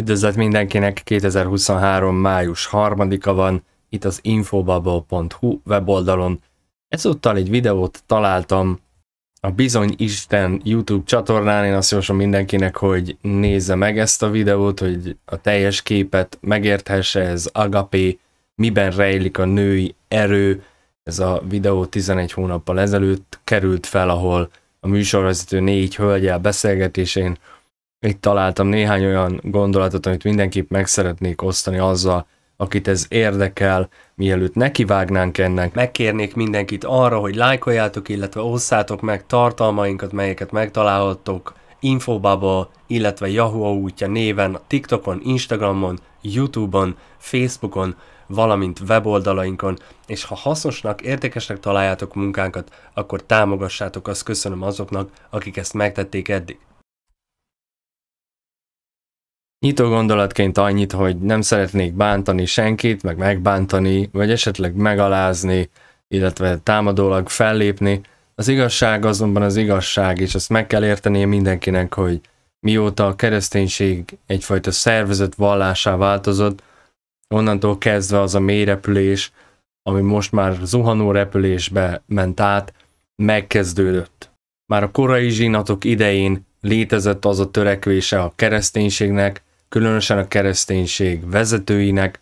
Üdvözlet mindenkinek, 2023. május 3-a van, itt az infobubble.hu weboldalon. Ezúttal egy videót találtam a Bizony Isten YouTube csatornán, én azt javaslom mindenkinek, hogy nézze meg ezt a videót, hogy a teljes képet megérthesse, ez Agapé, miben rejlik a női erő, ez a videó 11 hónappal ezelőtt került fel, ahol a műsorvezető négy hölgyel beszélgetésén itt találtam néhány olyan gondolatot, amit mindenképp meg szeretnék osztani azzal, akit ez érdekel, mielőtt nekivágnánk ennek. Megkérnék mindenkit arra, hogy lájkoljátok, illetve osszátok meg tartalmainkat, melyeket megtalálhattok Infobubble, illetve Yahoo útja néven, TikTokon, Instagramon, Youtube-on, Facebookon, valamint weboldalainkon, és ha hasznosnak, értékesnek találjátok munkánkat, akkor támogassátok, azt köszönöm azoknak, akik ezt megtették eddig. Nyitó gondolatként annyit, hogy nem szeretnék bántani senkit, meg megbántani, vagy esetleg megalázni, illetve támadólag fellépni. Az igazság azonban az igazság, és azt meg kell értenie mindenkinek, hogy mióta a kereszténység egyfajta szervezet vallásá változott, onnantól kezdve az a mélyrepülés, ami most már zuhanó repülésbe ment át, megkezdődött. Már a korai zsinatok idején létezett az a törekvése a kereszténységnek, különösen a kereszténység vezetőinek,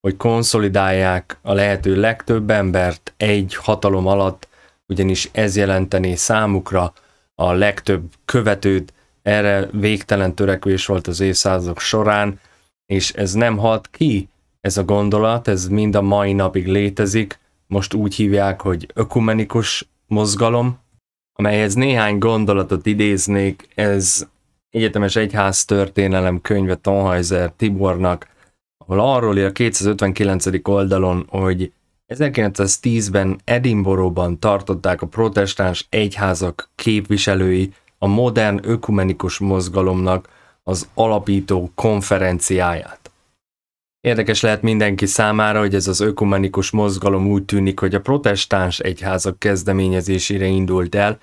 hogy konszolidálják a lehető legtöbb embert egy hatalom alatt, ugyanis ez jelenteni számukra a legtöbb követőt, erre végtelen törekvés volt az évszázadok során, és ez nem halt ki, ez a gondolat, ez mind a mai napig létezik, most úgy hívják, hogy ökumenikus mozgalom, amelyhez néhány gondolatot idéznék, ez Egyetemes Egyház Történelem könyve Tonhajzer Tibornak, ahol arról ír a 259. oldalon, hogy 1910-ben Edinboróban tartották a protestáns egyházak képviselői a modern ökumenikus mozgalomnak az alapító konferenciáját. Érdekes lehet mindenki számára, hogy ez az ökumenikus mozgalom úgy tűnik, hogy a protestáns egyházak kezdeményezésére indult el,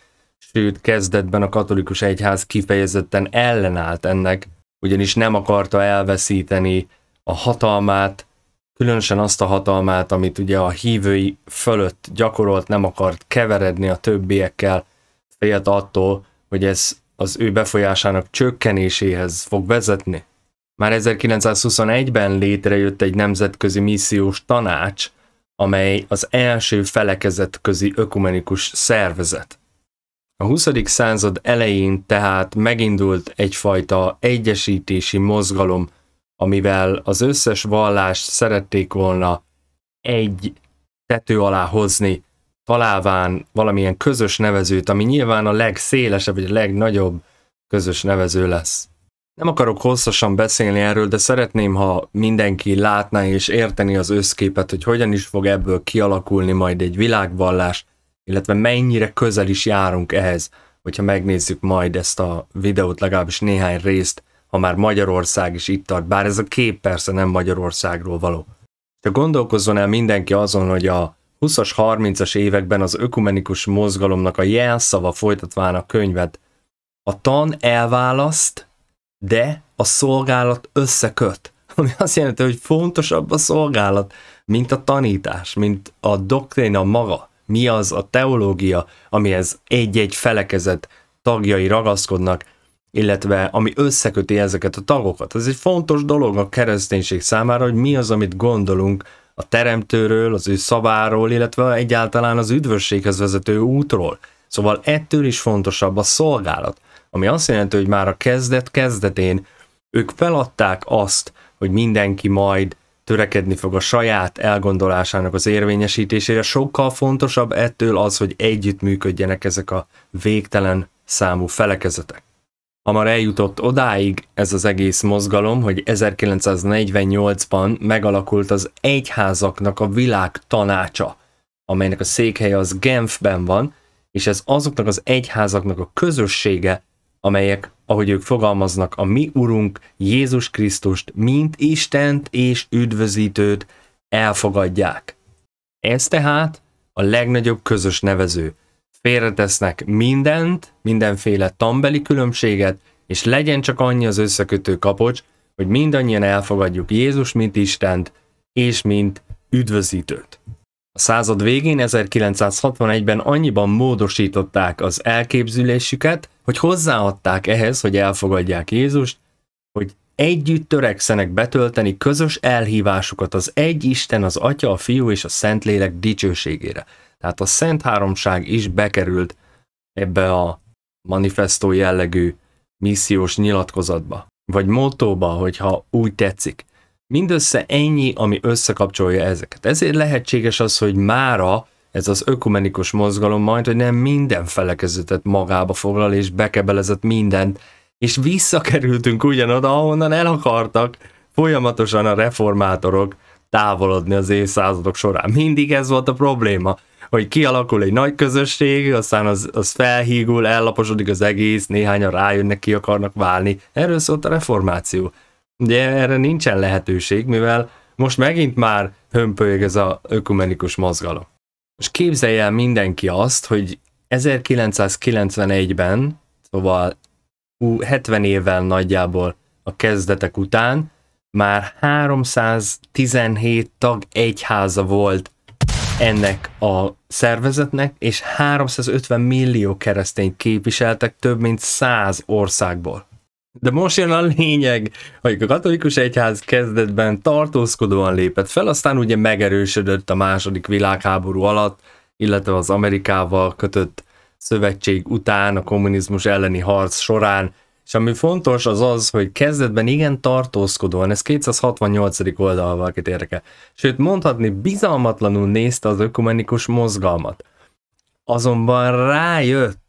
sőt kezdetben a katolikus egyház kifejezetten ellenállt ennek, ugyanis nem akarta elveszíteni a hatalmát, különösen azt a hatalmát, amit ugye a hívői fölött gyakorolt, nem akart keveredni a többiekkel, félt attól, hogy ez az ő befolyásának csökkenéséhez fog vezetni. Már 1921-ben létrejött egy nemzetközi missziós tanács, amely az első felekezetközi ökumenikus szervezet. A 20. század elején tehát megindult egyfajta egyesítési mozgalom, amivel az összes vallást szerették volna egy tető alá hozni, találván valamilyen közös nevezőt, ami nyilván a legszélesebb vagy a legnagyobb közös nevező lesz. Nem akarok hosszasan beszélni erről, de szeretném, ha mindenki látná és érteni az összképet, hogy hogyan is fog ebből kialakulni majd egy világvallás, illetve mennyire közel is járunk ehhez, hogyha megnézzük majd ezt a videót, legalábbis néhány részt, ha már Magyarország is itt tart, bár ez a kép persze nem Magyarországról való. De gondolkozzon el mindenki azon, hogy a 20-as, 30-as években az ökumenikus mozgalomnak a jelszava folytatván a könyvet a tan elválaszt, de a szolgálat összeköt. Ami azt jelenti, hogy fontosabb a szolgálat, mint a tanítás, mint a doktrína maga mi az a teológia, amihez egy-egy felekezet tagjai ragaszkodnak, illetve ami összeköti ezeket a tagokat. Ez egy fontos dolog a kereszténység számára, hogy mi az, amit gondolunk a teremtőről, az ő szaváról, illetve egyáltalán az üdvösséghez vezető útról. Szóval ettől is fontosabb a szolgálat, ami azt jelenti, hogy már a kezdet kezdetén ők feladták azt, hogy mindenki majd törekedni fog a saját elgondolásának az érvényesítésére. Sokkal fontosabb ettől az, hogy együtt működjenek ezek a végtelen számú felekezetek. Hamar eljutott odáig ez az egész mozgalom, hogy 1948-ban megalakult az Egyházaknak a világ tanácsa, amelynek a székhelye az Genfben van, és ez azoknak az egyházaknak a közössége, amelyek, ahogy ők fogalmaznak, a mi Urunk Jézus Krisztust, mint Istent és üdvözítőt elfogadják. Ez tehát a legnagyobb közös nevező. Félretesznek mindent, mindenféle tambeli különbséget, és legyen csak annyi az összekötő kapocs, hogy mindannyian elfogadjuk Jézus, mint Istent, és mint üdvözítőt. A század végén 1961-ben annyiban módosították az elképzelésüket, hogy hozzáadták ehhez, hogy elfogadják Jézust, hogy együtt törekszenek betölteni közös elhívásukat az egy Isten, az Atya, a Fiú és a Szentlélek dicsőségére. Tehát a Szent Háromság is bekerült ebbe a manifestó jellegű missziós nyilatkozatba, vagy motóba, hogyha úgy tetszik. Mindössze ennyi, ami összekapcsolja ezeket. Ezért lehetséges az, hogy mára ez az ökumenikus mozgalom majd, hogy nem minden felekezetet magába foglal, és bekebelezett mindent, és visszakerültünk ugyanoda, ahonnan el akartak folyamatosan a reformátorok távolodni az évszázadok során. Mindig ez volt a probléma, hogy kialakul egy nagy közösség, aztán az, az felhígul, ellaposodik az egész, néhányan rájönnek, ki akarnak válni. Erről szólt a reformáció. de erre nincsen lehetőség, mivel most megint már hömpölyög ez a ökumenikus mozgalom. Most képzelj el mindenki azt, hogy 1991-ben, szóval 70 évvel nagyjából a kezdetek után, már 317 tag egyháza volt ennek a szervezetnek, és 350 millió keresztényt képviseltek több mint 100 országból. De most jön a lényeg, hogy a katolikus egyház kezdetben tartózkodóan lépett fel, aztán ugye megerősödött a második világháború alatt, illetve az Amerikával kötött szövetség után, a kommunizmus elleni harc során, és ami fontos az az, hogy kezdetben igen tartózkodóan, ez 268. oldal valakit érdekel, sőt mondhatni bizalmatlanul nézte az ökumenikus mozgalmat. Azonban rájött,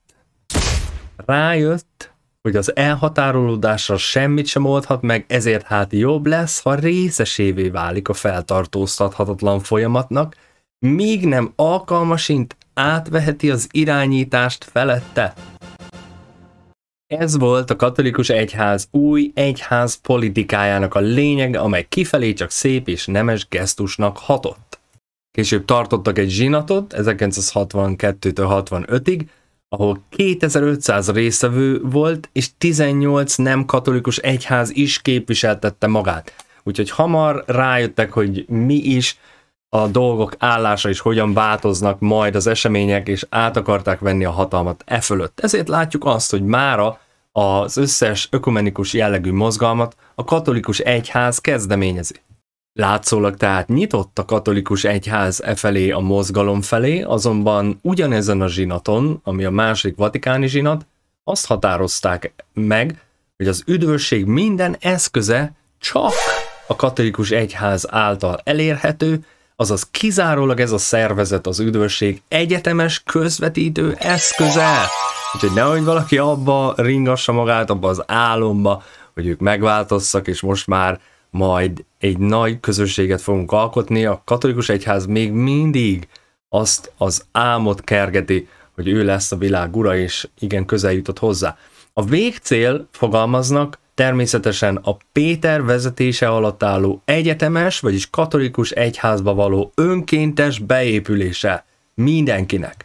rájött, hogy az elhatárolódásra semmit sem oldhat meg, ezért hát jobb lesz, ha részesévé válik a feltartóztathatatlan folyamatnak, míg nem alkalmasint átveheti az irányítást felette. Ez volt a katolikus egyház új egyház politikájának a lényege, amely kifelé csak szép és nemes gesztusnak hatott. Később tartottak egy zsinatot 1962-65-ig, ahol 2500 részevő volt, és 18 nem katolikus egyház is képviseltette magát. Úgyhogy hamar rájöttek, hogy mi is a dolgok állása is hogyan változnak majd az események, és át akarták venni a hatalmat e fölött. Ezért látjuk azt, hogy mára az összes ökumenikus jellegű mozgalmat a katolikus egyház kezdeményezi. Látszólag tehát nyitott a katolikus egyház e felé a mozgalom felé, azonban ugyanezen a zsinaton, ami a másik vatikáni zsinat, azt határozták meg, hogy az üdvösség minden eszköze csak a katolikus egyház által elérhető, azaz kizárólag ez a szervezet az üdvösség egyetemes közvetítő eszköze. Úgyhogy nehogy valaki abba ringassa magát, abba az álomba, hogy ők megváltozzak, és most már majd egy nagy közösséget fogunk alkotni, a katolikus egyház még mindig azt az álmot kergeti, hogy ő lesz a világ ura, és igen közel jutott hozzá. A végcél fogalmaznak természetesen a Péter vezetése alatt álló egyetemes, vagyis katolikus egyházba való önkéntes beépülése mindenkinek.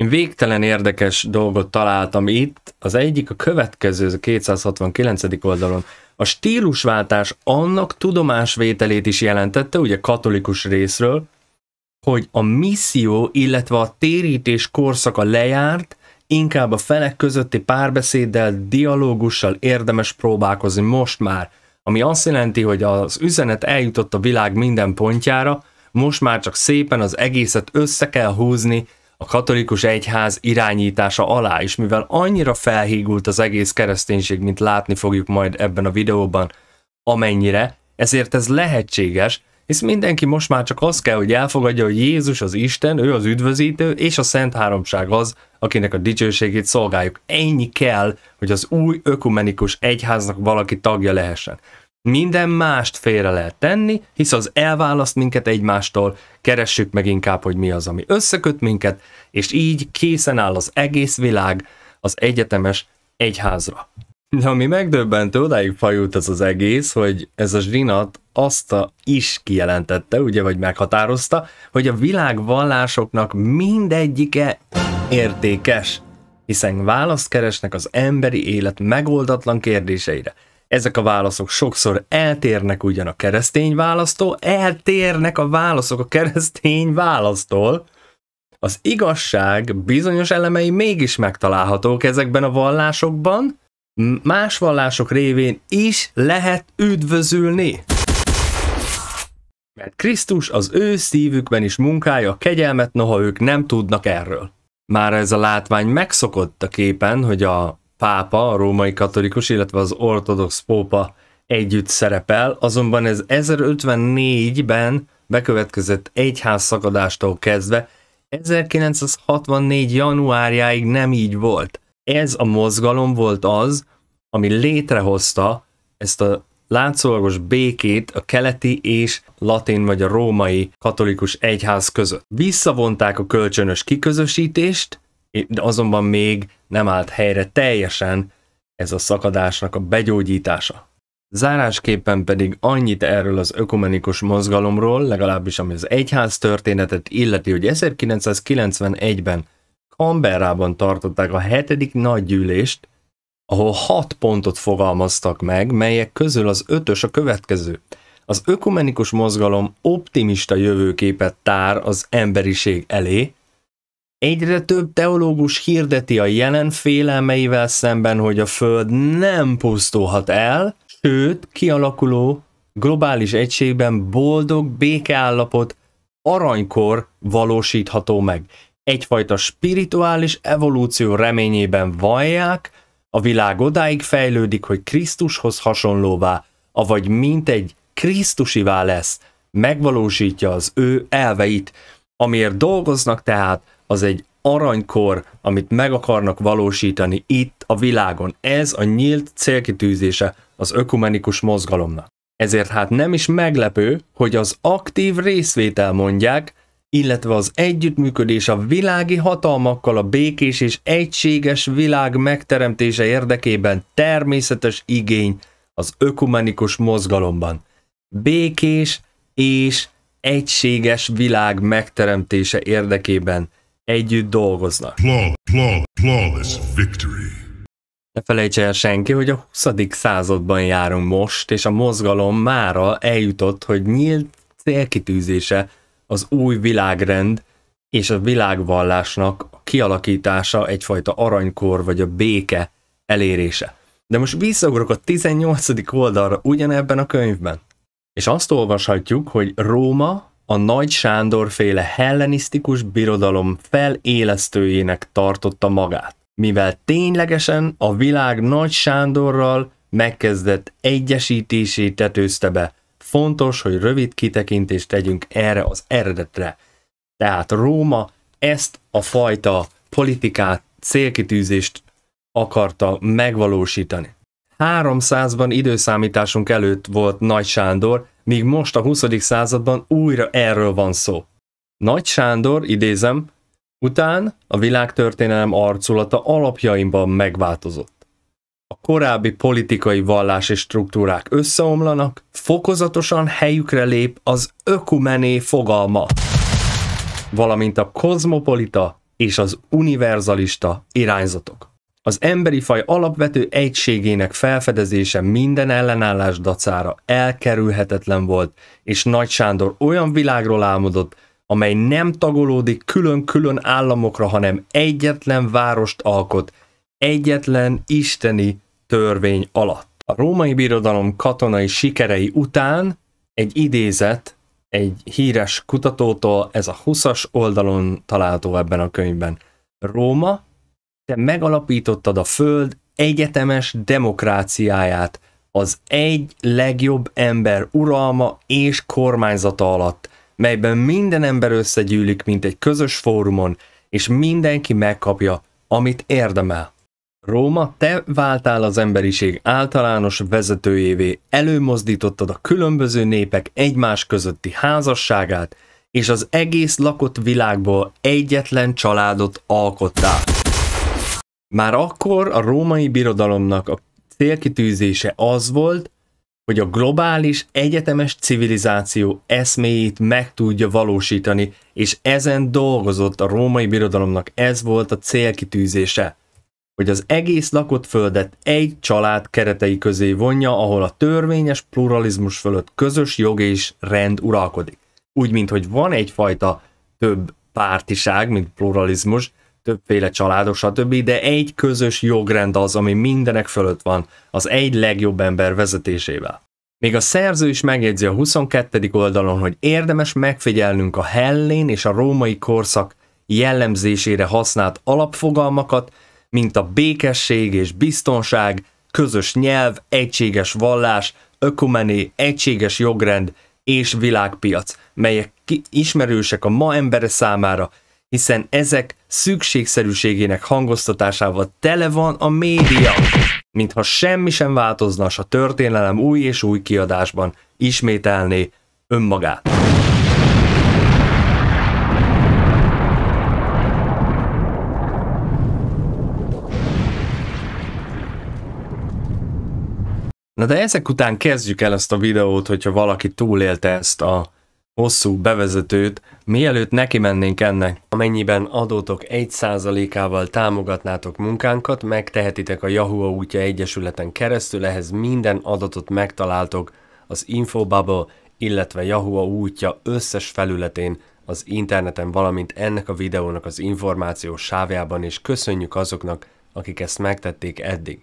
Én végtelen érdekes dolgot találtam itt, az egyik a következő, a 269. oldalon. A stílusváltás annak tudomásvételét is jelentette, ugye katolikus részről, hogy a misszió, illetve a térítés korszaka lejárt, inkább a felek közötti párbeszéddel, dialógussal érdemes próbálkozni most már, ami azt jelenti, hogy az üzenet eljutott a világ minden pontjára, most már csak szépen az egészet össze kell húzni, a katolikus egyház irányítása alá is, mivel annyira felhígult az egész kereszténység, mint látni fogjuk majd ebben a videóban, amennyire, ezért ez lehetséges, hisz mindenki most már csak azt kell, hogy elfogadja, hogy Jézus az Isten, ő az üdvözítő, és a Szent Háromság az, akinek a dicsőségét szolgáljuk. Ennyi kell, hogy az új ökumenikus egyháznak valaki tagja lehessen. Minden mást félre lehet tenni, hisz az elválaszt minket egymástól, keressük meg inkább, hogy mi az, ami összeköt minket, és így készen áll az egész világ az egyetemes egyházra. De ami megdöbbentő, odáig fajult ez az egész, hogy ez a zsinat azt a is kijelentette, ugye, vagy meghatározta, hogy a világ vallásoknak mindegyike értékes, hiszen választ keresnek az emberi élet megoldatlan kérdéseire – ezek a válaszok sokszor eltérnek ugyan a keresztény választól, eltérnek a válaszok a keresztény választól. Az igazság bizonyos elemei mégis megtalálhatók ezekben a vallásokban, más vallások révén is lehet üdvözülni. Mert Krisztus az ő szívükben is munkája a kegyelmet, noha ők nem tudnak erről. Már ez a látvány megszokott a képen, hogy a pápa, a római katolikus, illetve az ortodox pópa együtt szerepel, azonban ez 1054-ben bekövetkezett egyház szakadástól kezdve, 1964. januárjáig nem így volt. Ez a mozgalom volt az, ami létrehozta ezt a látszólagos békét a keleti és latin vagy a római katolikus egyház között. Visszavonták a kölcsönös kiközösítést, de azonban még nem állt helyre teljesen ez a szakadásnak a begyógyítása. Zárásképpen pedig annyit erről az ökumenikus mozgalomról, legalábbis ami az egyház történetet illeti, hogy 1991-ben Canberrában tartották a hetedik nagygyűlést, ahol hat pontot fogalmaztak meg, melyek közül az ötös a következő. Az ökumenikus mozgalom optimista jövőképet tár az emberiség elé, Egyre több teológus hirdeti a jelen félelmeivel szemben, hogy a Föld nem pusztulhat el, sőt, kialakuló globális egységben boldog békeállapot aranykor valósítható meg. Egyfajta spirituális evolúció reményében vallják, a világ odáig fejlődik, hogy Krisztushoz hasonlóvá, avagy mint egy Krisztusivá lesz, megvalósítja az ő elveit, amiért dolgoznak tehát, az egy aranykor, amit meg akarnak valósítani itt a világon. Ez a nyílt célkitűzése az ökumenikus mozgalomnak. Ezért hát nem is meglepő, hogy az aktív részvétel mondják, illetve az együttműködés a világi hatalmakkal a békés és egységes világ megteremtése érdekében természetes igény az ökumenikus mozgalomban. Békés és egységes világ megteremtése érdekében együtt dolgoznak. Ne felejts el senki, hogy a 20. században járunk most, és a mozgalom mára eljutott, hogy nyílt célkitűzése az új világrend és a világvallásnak a kialakítása egyfajta aranykor vagy a béke elérése. De most visszaugrok a 18. oldalra ugyanebben a könyvben. És azt olvashatjuk, hogy Róma a Nagy Sándor féle hellenisztikus birodalom felélesztőjének tartotta magát, mivel ténylegesen a világ Nagy Sándorral megkezdett egyesítését tetőzte be. Fontos, hogy rövid kitekintést tegyünk erre az eredetre. Tehát Róma ezt a fajta politikát, célkitűzést akarta megvalósítani. 300-ban időszámításunk előtt volt Nagy Sándor, míg most a 20. században újra erről van szó. Nagy Sándor, idézem, után a világtörténelem arculata alapjaimban megváltozott. A korábbi politikai vallási struktúrák összeomlanak, fokozatosan helyükre lép az ökumené fogalma, valamint a kozmopolita és az univerzalista irányzatok. Az emberi faj alapvető egységének felfedezése minden ellenállás dacára elkerülhetetlen volt, és Nagy Sándor olyan világról álmodott, amely nem tagolódik külön-külön államokra, hanem egyetlen várost alkot, egyetlen isteni törvény alatt. A római birodalom katonai sikerei után egy idézet egy híres kutatótól, ez a 20-as oldalon található ebben a könyvben. Róma te megalapítottad a Föld egyetemes demokráciáját, az egy legjobb ember uralma és kormányzata alatt, melyben minden ember összegyűlik, mint egy közös fórumon, és mindenki megkapja, amit érdemel. Róma, te váltál az emberiség általános vezetőjévé, előmozdítottad a különböző népek egymás közötti házasságát, és az egész lakott világból egyetlen családot alkottál. Már akkor a római birodalomnak a célkitűzése az volt, hogy a globális, egyetemes civilizáció eszméjét meg tudja valósítani, és ezen dolgozott a római birodalomnak ez volt a célkitűzése, hogy az egész lakott földet egy család keretei közé vonja, ahol a törvényes pluralizmus fölött közös jog és rend uralkodik. Úgy, mint hogy van egyfajta több pártiság, mint pluralizmus, többféle családok, stb., de egy közös jogrend az, ami mindenek fölött van, az egy legjobb ember vezetésével. Még a szerző is megjegyzi a 22. oldalon, hogy érdemes megfigyelnünk a hellén és a római korszak jellemzésére használt alapfogalmakat, mint a békesség és biztonság, közös nyelv, egységes vallás, ökumené, egységes jogrend és világpiac, melyek ismerősek a ma embere számára, hiszen ezek szükségszerűségének hangoztatásával tele van a média. Mintha semmi sem változna, s a történelem új és új kiadásban ismételné önmagát. Na de ezek után kezdjük el ezt a videót, hogyha valaki túlélte ezt a hosszú bevezetőt, mielőtt neki mennénk ennek. Amennyiben adótok 1%-ával támogatnátok munkánkat, megtehetitek a Yahoo útja egyesületen keresztül, ehhez minden adatot megtaláltok az Infobubble, illetve Yahoo útja összes felületén az interneten, valamint ennek a videónak az információ sávjában, és köszönjük azoknak, akik ezt megtették eddig.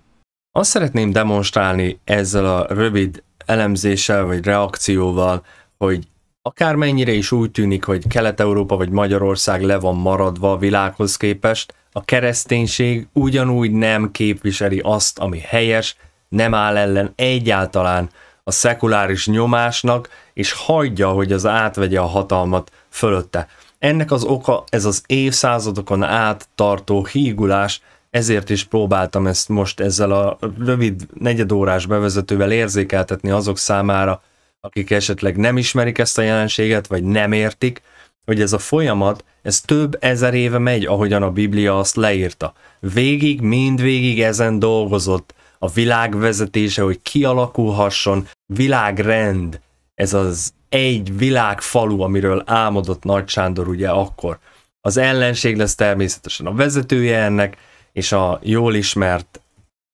Azt szeretném demonstrálni ezzel a rövid elemzéssel vagy reakcióval, hogy akármennyire is úgy tűnik, hogy Kelet-Európa vagy Magyarország le van maradva a világhoz képest, a kereszténység ugyanúgy nem képviseli azt, ami helyes, nem áll ellen egyáltalán a szekuláris nyomásnak, és hagyja, hogy az átvegye a hatalmat fölötte. Ennek az oka ez az évszázadokon át tartó hígulás, ezért is próbáltam ezt most ezzel a rövid negyedórás bevezetővel érzékeltetni azok számára, akik esetleg nem ismerik ezt a jelenséget, vagy nem értik, hogy ez a folyamat, ez több ezer éve megy, ahogyan a Biblia azt leírta. Végig, mindvégig ezen dolgozott a világ vezetése, hogy kialakulhasson világrend, ez az egy világfalu, amiről álmodott Nagy Sándor ugye akkor. Az ellenség lesz természetesen a vezetője ennek, és a jól ismert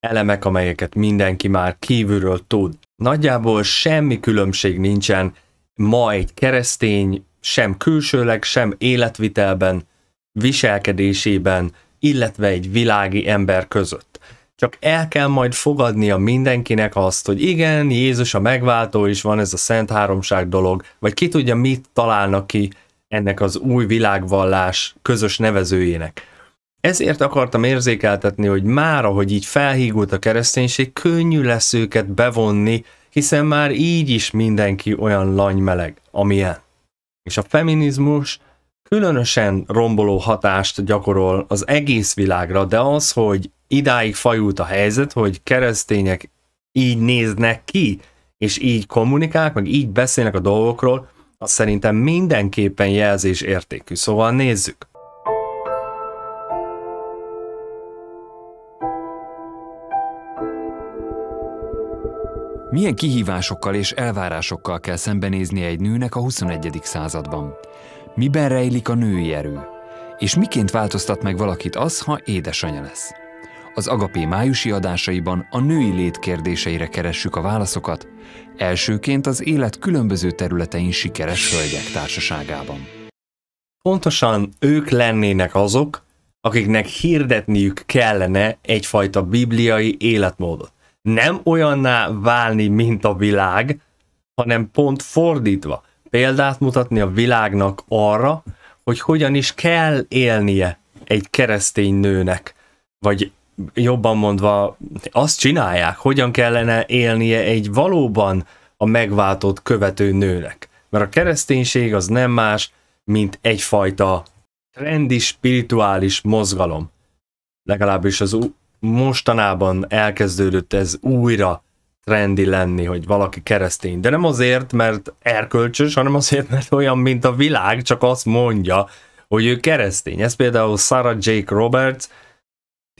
elemek, amelyeket mindenki már kívülről tud. Nagyjából semmi különbség nincsen ma egy keresztény, sem külsőleg, sem életvitelben, viselkedésében, illetve egy világi ember között. Csak el kell majd fogadnia mindenkinek azt, hogy igen, Jézus a megváltó, és van ez a Szent Háromság dolog, vagy ki tudja, mit találnak ki ennek az új világvallás közös nevezőjének. Ezért akartam érzékeltetni, hogy már ahogy így felhígult a kereszténység, könnyű lesz őket bevonni, hiszen már így is mindenki olyan lanymeleg, amilyen. És a feminizmus különösen romboló hatást gyakorol az egész világra, de az, hogy idáig fajult a helyzet, hogy keresztények így néznek ki, és így kommunikálnak, meg így beszélnek a dolgokról, az szerintem mindenképpen jelzés értékű. Szóval nézzük. Milyen kihívásokkal és elvárásokkal kell szembenéznie egy nőnek a 21. században? Miben rejlik a női erő? És miként változtat meg valakit az, ha édesanyja lesz? Az Agapé májusi adásaiban a női lét kérdéseire keressük a válaszokat, elsőként az élet különböző területein sikeres hölgyek társaságában. Pontosan ők lennének azok, akiknek hirdetniük kellene egyfajta bibliai életmódot nem olyanná válni, mint a világ, hanem pont fordítva. Példát mutatni a világnak arra, hogy hogyan is kell élnie egy keresztény nőnek, vagy jobban mondva, azt csinálják, hogyan kellene élnie egy valóban a megváltott követő nőnek. Mert a kereszténység az nem más, mint egyfajta trendi spirituális mozgalom. Legalábbis az mostanában elkezdődött ez újra trendi lenni, hogy valaki keresztény. De nem azért, mert erkölcsös, hanem azért, mert olyan, mint a világ, csak azt mondja, hogy ő keresztény. Ez például Sarah Jake Roberts,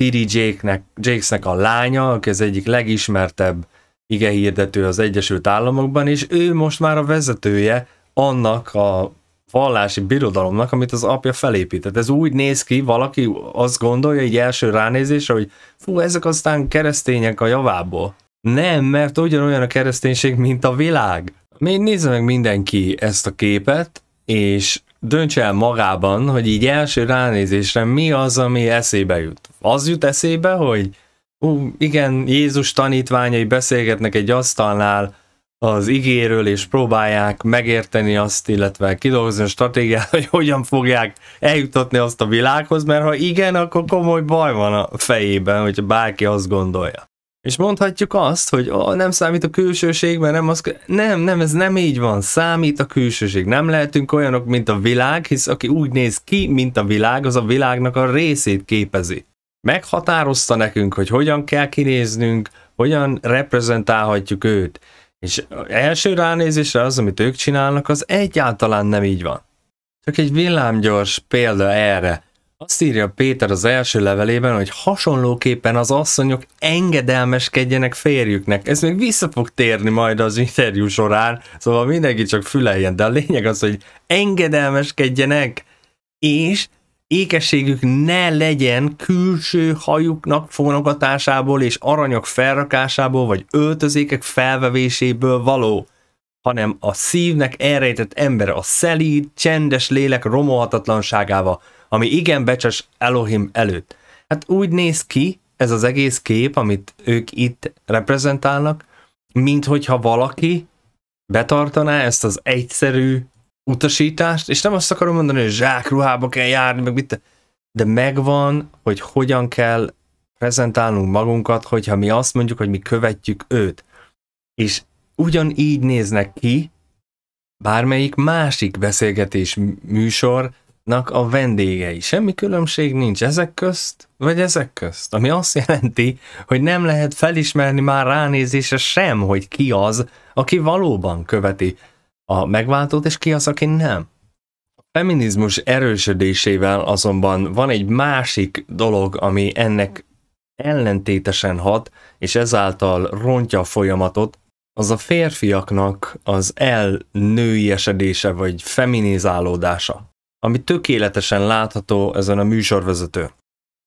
T.D. Jake-nek, Jakes-nek a lánya, aki az egyik legismertebb igehirdető az Egyesült Államokban, és ő most már a vezetője annak a vallási birodalomnak, amit az apja felépített. Ez úgy néz ki, valaki azt gondolja egy első ránézésre, hogy fú, ezek aztán keresztények a javából. Nem, mert ugyanolyan a kereszténység, mint a világ. Még nézze meg mindenki ezt a képet, és döntse el magában, hogy így első ránézésre mi az, ami eszébe jut. Az jut eszébe, hogy ú, igen, Jézus tanítványai beszélgetnek egy asztalnál, az igéről, és próbálják megérteni azt, illetve kidolgozni a stratégiát, hogy hogyan fogják eljutatni azt a világhoz, mert ha igen, akkor komoly baj van a fejében, hogyha bárki azt gondolja. És mondhatjuk azt, hogy ó, nem számít a külsőség, mert nem az... Nem, nem, ez nem így van. Számít a külsőség. Nem lehetünk olyanok, mint a világ, hisz aki úgy néz ki, mint a világ, az a világnak a részét képezi. Meghatározta nekünk, hogy hogyan kell kinéznünk, hogyan reprezentálhatjuk őt. És első ránézésre az, amit ők csinálnak, az egyáltalán nem így van. Csak egy villámgyors példa erre. Azt írja Péter az első levelében, hogy hasonlóképpen az asszonyok engedelmeskedjenek férjüknek. Ez még vissza fog térni majd az interjú során, szóval mindenki csak füleljen, de a lényeg az, hogy engedelmeskedjenek, és ékességük ne legyen külső hajuknak fonogatásából és aranyok felrakásából, vagy öltözékek felvevéséből való, hanem a szívnek elrejtett ember a szelíd, csendes lélek romolhatatlanságával, ami igen becses Elohim előtt. Hát úgy néz ki ez az egész kép, amit ők itt reprezentálnak, mint hogyha valaki betartaná ezt az egyszerű utasítást, és nem azt akarom mondani, hogy zsákruhába kell járni, meg mit, de megvan, hogy hogyan kell prezentálnunk magunkat, hogyha mi azt mondjuk, hogy mi követjük őt. És ugyanígy néznek ki bármelyik másik beszélgetés műsornak a vendégei. Semmi különbség nincs ezek közt, vagy ezek közt. Ami azt jelenti, hogy nem lehet felismerni már ránézése sem, hogy ki az, aki valóban követi a megváltót, és ki az, aki nem. A feminizmus erősödésével azonban van egy másik dolog, ami ennek ellentétesen hat, és ezáltal rontja a folyamatot, az a férfiaknak az elnői esedése vagy feminizálódása, ami tökéletesen látható ezen a műsorvezető.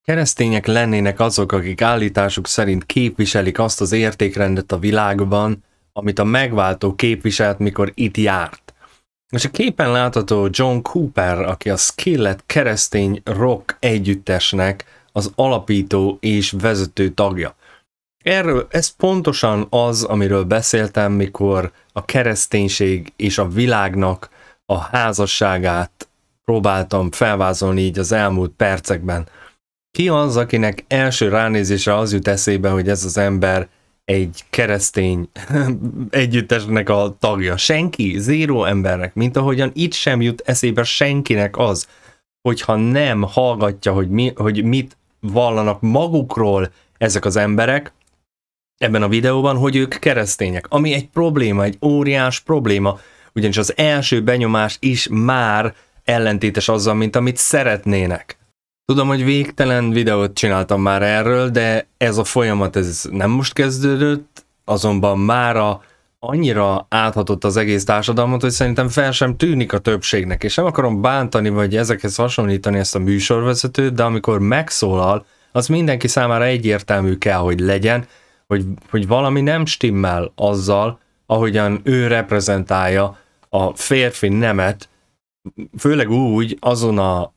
Keresztények lennének azok, akik állításuk szerint képviselik azt az értékrendet a világban, amit a megváltó képviselt, mikor itt járt. És a képen látható John Cooper, aki a Skillet keresztény rock együttesnek az alapító és vezető tagja. Erről ez pontosan az, amiről beszéltem, mikor a kereszténység és a világnak a házasságát próbáltam felvázolni így az elmúlt percekben. Ki az, akinek első ránézésre az jut eszébe, hogy ez az ember egy keresztény együttesnek a tagja. Senki, zéró embernek, mint ahogyan itt sem jut eszébe senkinek az, hogyha nem hallgatja, hogy, mi, hogy mit vallanak magukról ezek az emberek ebben a videóban, hogy ők keresztények, ami egy probléma, egy óriás probléma, ugyanis az első benyomás is már ellentétes azzal, mint amit szeretnének. Tudom, hogy végtelen videót csináltam már erről, de ez a folyamat ez nem most kezdődött, azonban mára annyira áthatott az egész társadalmat, hogy szerintem fel sem tűnik a többségnek, és nem akarom bántani, vagy ezekhez hasonlítani ezt a műsorvezetőt, de amikor megszólal, az mindenki számára egyértelmű kell, hogy legyen, hogy, hogy valami nem stimmel azzal, ahogyan ő reprezentálja a férfi nemet, főleg úgy azon a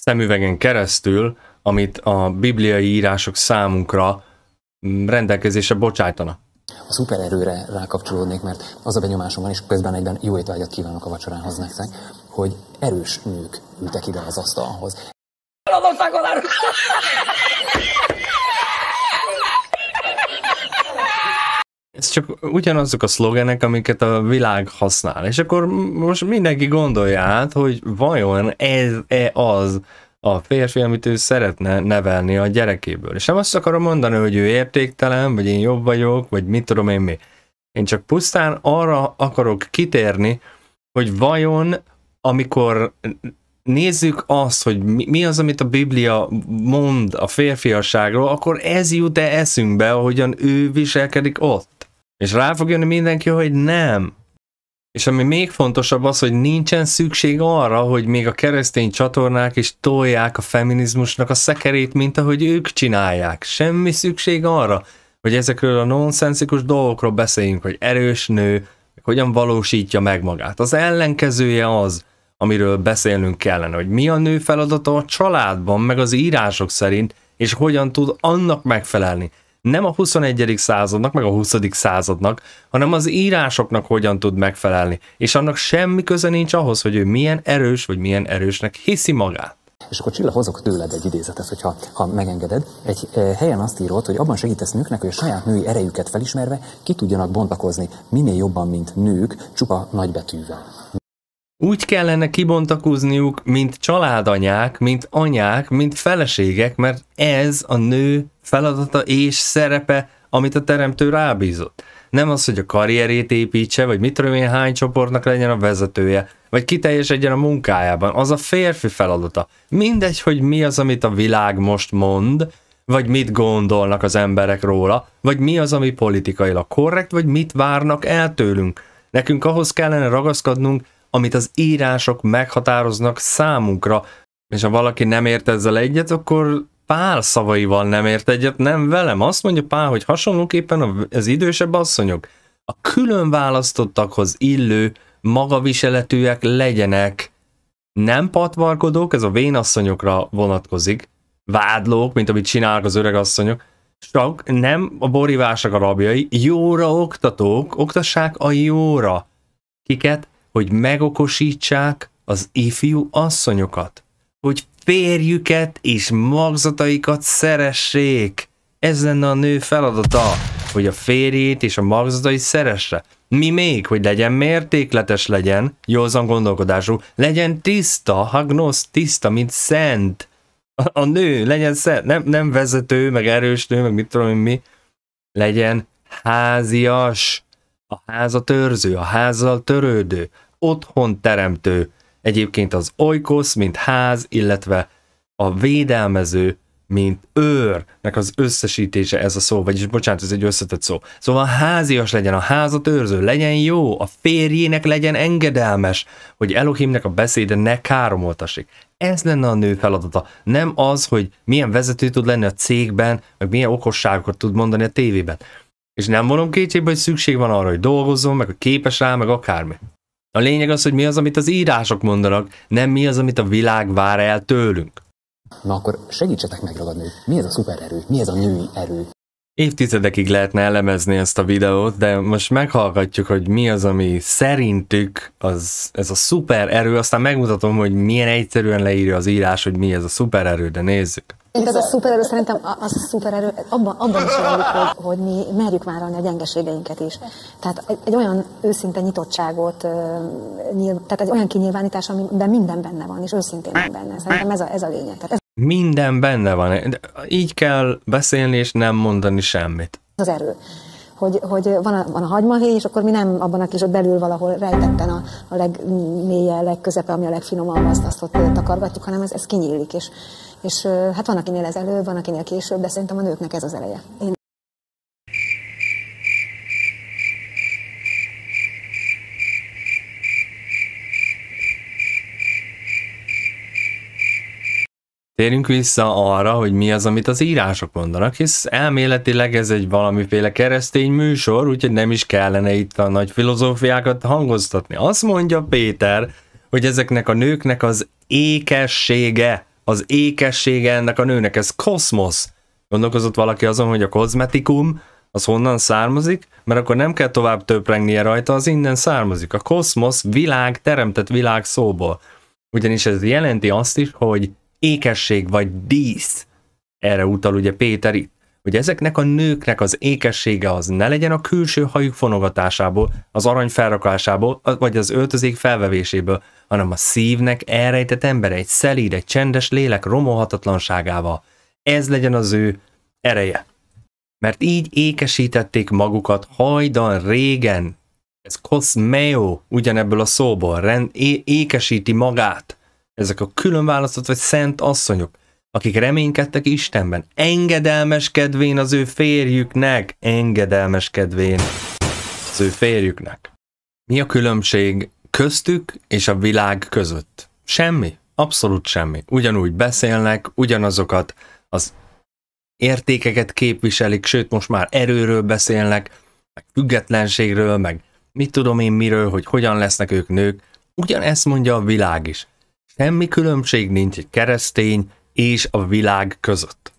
szemüvegen keresztül, amit a bibliai írások számunkra mm, rendelkezésre bocsájtana. A szupererőre rákapcsolódnék, mert az a benyomásom van, és közben egyben jó étvágyat kívánok a vacsorához nektek, hogy erős nők ültek ide az asztalhoz. ez csak ugyanazok a szlogenek, amiket a világ használ. És akkor most mindenki gondolja át, hogy vajon ez-e az a férfi, amit ő szeretne nevelni a gyerekéből. És nem azt akarom mondani, hogy ő értéktelen, vagy én jobb vagyok, vagy mit tudom én mi. Én csak pusztán arra akarok kitérni, hogy vajon amikor nézzük azt, hogy mi az, amit a Biblia mond a férfiasságról, akkor ez jut-e eszünkbe, ahogyan ő viselkedik ott. És rá fog jönni mindenki, hogy nem. És ami még fontosabb az, hogy nincsen szükség arra, hogy még a keresztény csatornák is tolják a feminizmusnak a szekerét, mint ahogy ők csinálják. Semmi szükség arra, hogy ezekről a nonsenszikus dolgokról beszéljünk, hogy erős nő, hogyan valósítja meg magát. Az ellenkezője az, amiről beszélnünk kellene, hogy mi a nő feladata a családban, meg az írások szerint, és hogyan tud annak megfelelni nem a 21. századnak, meg a 20. századnak, hanem az írásoknak hogyan tud megfelelni. És annak semmi köze nincs ahhoz, hogy ő milyen erős, vagy milyen erősnek hiszi magát. És akkor Csilla hozok tőled egy idézetet, hogyha ha megengeded. Egy e, helyen azt írott, hogy abban segítesz nőknek, hogy a saját női erejüket felismerve ki tudjanak bontakozni minél jobban, mint nők, csupa nagybetűvel. Úgy kellene kibontakozniuk, mint családanyák, mint anyák, mint feleségek, mert ez a nő feladata és szerepe, amit a teremtő rábízott. Nem az, hogy a karrierét építse, vagy mit tudom én, hány csoportnak legyen a vezetője, vagy kiteljesedjen a munkájában. Az a férfi feladata. Mindegy, hogy mi az, amit a világ most mond, vagy mit gondolnak az emberek róla, vagy mi az, ami politikailag korrekt, vagy mit várnak el tőlünk. Nekünk ahhoz kellene ragaszkodnunk, amit az írások meghatároznak számunkra, és ha valaki nem ért ezzel egyet, akkor Pál szavaival nem ért egyet, nem velem. Azt mondja Pál, hogy hasonlóképpen az idősebb asszonyok a külön választottakhoz illő magaviseletűek legyenek, nem patvarkodók, ez a vénasszonyokra vonatkozik, vádlók, mint amit csinálnak az asszonyok, csak nem a borivások a rabjai, jóra oktatók, oktassák a jóra, kiket hogy megokosítsák az ifjú asszonyokat, hogy férjüket és magzataikat szeressék. Ez lenne a nő feladata, hogy a férjét és a magzatait szeresse. Mi még, hogy legyen mértékletes legyen, józan gondolkodású, legyen tiszta, hagnosz tiszta, mint szent. A, a nő legyen szent, nem, nem vezető, meg erős nő, meg mit tudom mi. Legyen házias, a házatörző, a házal törődő, otthon teremtő, egyébként az oikosz, mint ház, illetve a védelmező, mint őrnek az összesítése ez a szó, vagyis bocsánat, ez egy összetett szó. Szóval házias legyen, a házat őrző, legyen jó, a férjének legyen engedelmes, hogy Elohimnek a beszéde ne káromoltassék. Ez lenne a nő feladata. Nem az, hogy milyen vezető tud lenni a cégben, meg milyen okosságokat tud mondani a tévében. És nem vonom kétségbe, hogy szükség van arra, hogy dolgozzon, meg hogy képes rá, meg akármi. A lényeg az, hogy mi az, amit az írások mondanak, nem mi az, amit a világ vár el tőlünk. Na akkor segítsetek megragadni, mi ez a szupererő, mi ez a női erő? Évtizedekig lehetne elemezni ezt a videót, de most meghallgatjuk, hogy mi az, ami szerintük az, ez a szupererő, aztán megmutatom, hogy milyen egyszerűen leírja az írás, hogy mi ez a szupererő, de nézzük. Egyébként ez a szupererő szerintem az a szupererő, abban, abban is jelenik, hogy, hogy mi merjük vállalni a gyengeségeinket is. Tehát egy, egy olyan őszinte nyitottságot, nyilv, tehát egy olyan kinyilvánítás, amiben minden benne van, és őszintén van benne. Szerintem ez a, ez a lényeg. Tehát ez minden benne van. De így kell beszélni, és nem mondani semmit. Az erő hogy, hogy van, a, van a hagymahéj, és akkor mi nem abban a kis ott belül valahol rejtetten a, a legmélye, legközepe, ami a legfinomabb, azt, azt ott takargatjuk, hanem ez, ez kinyílik, és és hát van, akinél ez elő, van, akinél később, de szerintem a nőknek ez az eleje. Én Térjünk vissza arra, hogy mi az, amit az írások mondanak, hisz elméletileg ez egy valamiféle keresztény műsor, úgyhogy nem is kellene itt a nagy filozófiákat hangoztatni. Azt mondja Péter, hogy ezeknek a nőknek az ékessége az ékessége ennek a nőnek, ez koszmosz. Gondolkozott valaki azon, hogy a kozmetikum az honnan származik, mert akkor nem kell tovább töprengnie rajta, az innen származik. A koszmosz világ, teremtett világ szóból. Ugyanis ez jelenti azt is, hogy ékesség vagy dísz. Erre utal ugye Péter itt hogy ezeknek a nőknek az ékessége az ne legyen a külső hajuk fonogatásából, az arany felrakásából, vagy az öltözék felvevéséből, hanem a szívnek elrejtett ember egy szelíd, egy csendes lélek romolhatatlanságával. Ez legyen az ő ereje. Mert így ékesítették magukat hajdan régen. Ez koszmeo, ugyanebből a szóból, rend, é- ékesíti magát. Ezek a különválasztott vagy szent asszonyok, akik reménykedtek Istenben, engedelmeskedvén az ő férjüknek, engedelmeskedvén az ő férjüknek. Mi a különbség köztük és a világ között? Semmi, abszolút semmi. Ugyanúgy beszélnek, ugyanazokat az értékeket képviselik, sőt most már erőről beszélnek, meg függetlenségről, meg mit tudom én miről, hogy hogyan lesznek ők nők. Ugyanezt mondja a világ is. Semmi különbség nincs egy keresztény, és a világ között.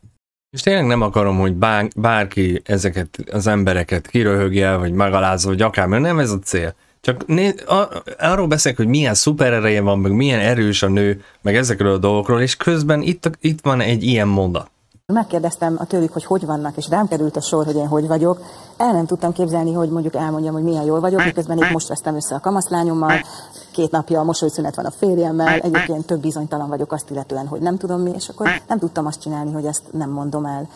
És tényleg nem akarom, hogy bár, bárki ezeket az embereket kiröhögje, vagy megalázza, vagy akármi, nem ez a cél. Csak né, a, arról beszélek, hogy milyen ereje van, meg milyen erős a nő, meg ezekről a dolgokról, és közben itt, itt van egy ilyen mondat. Megkérdeztem a tőlük, hogy hogy vannak, és rám került a sor, hogy én hogy vagyok. El nem tudtam képzelni, hogy mondjuk elmondjam, hogy milyen jól vagyok, miközben én most vesztem össze a kamaszlányommal, két napja a mosolyszünet van a férjemmel, egyébként több bizonytalan vagyok azt illetően, hogy nem tudom mi, és akkor nem tudtam azt csinálni, hogy ezt nem mondom el.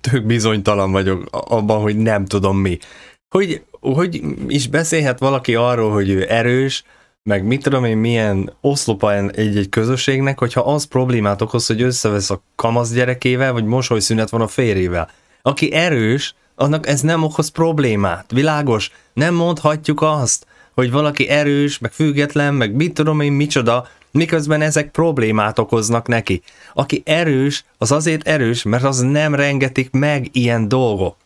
több bizonytalan vagyok abban, hogy nem tudom mi. Hogy, hogy is beszélhet valaki arról, hogy ő erős, meg mit tudom én, milyen oszlopa egy-egy közösségnek, hogyha az problémát okoz, hogy összevesz a kamasz gyerekével, vagy mosolyszünet van a férjével. Aki erős, annak ez nem okoz problémát. Világos? Nem mondhatjuk azt, hogy valaki erős, meg független, meg mit tudom én, micsoda, miközben ezek problémát okoznak neki. Aki erős, az azért erős, mert az nem rengetik meg ilyen dolgok.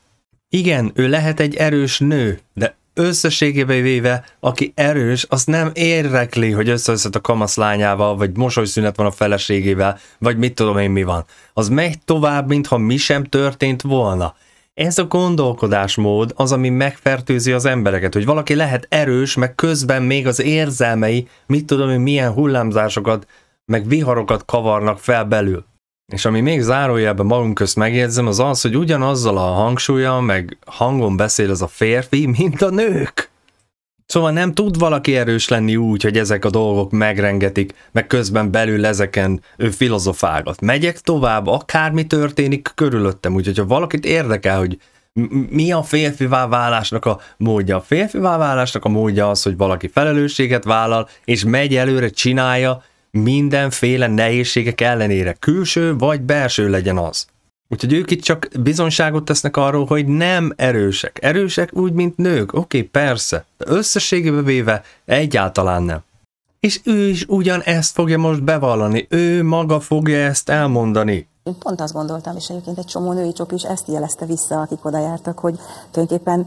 Igen, ő lehet egy erős nő, de összességében véve, aki erős, az nem érrekli, hogy összeveszett a lányával, vagy mosolyszünet van a feleségével, vagy mit tudom én mi van. Az megy tovább, mintha mi sem történt volna. Ez a gondolkodásmód az, ami megfertőzi az embereket, hogy valaki lehet erős, meg közben még az érzelmei, mit tudom én, milyen hullámzásokat, meg viharokat kavarnak fel belül. És ami még zárójelben magunk közt megjegyzem, az az, hogy ugyanazzal a hangsúlya, meg hangon beszél az a férfi, mint a nők. Szóval nem tud valaki erős lenni úgy, hogy ezek a dolgok megrengetik, meg közben belül ezeken ő filozofálgat. Megyek tovább, akármi történik körülöttem, úgyhogy ha valakit érdekel, hogy mi a férfivá válásnak a módja? A férfivá válásnak a módja az, hogy valaki felelősséget vállal, és megy előre, csinálja, mindenféle nehézségek ellenére, külső vagy belső legyen az. Úgyhogy ők itt csak bizonságot tesznek arról, hogy nem erősek. Erősek úgy, mint nők, oké, okay, persze, de összességében véve egyáltalán nem. És ő is ugyan ezt fogja most bevallani, ő maga fogja ezt elmondani. Én pont azt gondoltam, és egyébként egy csomó női csoport is ezt jelezte vissza, akik oda jártak, hogy tulajdonképpen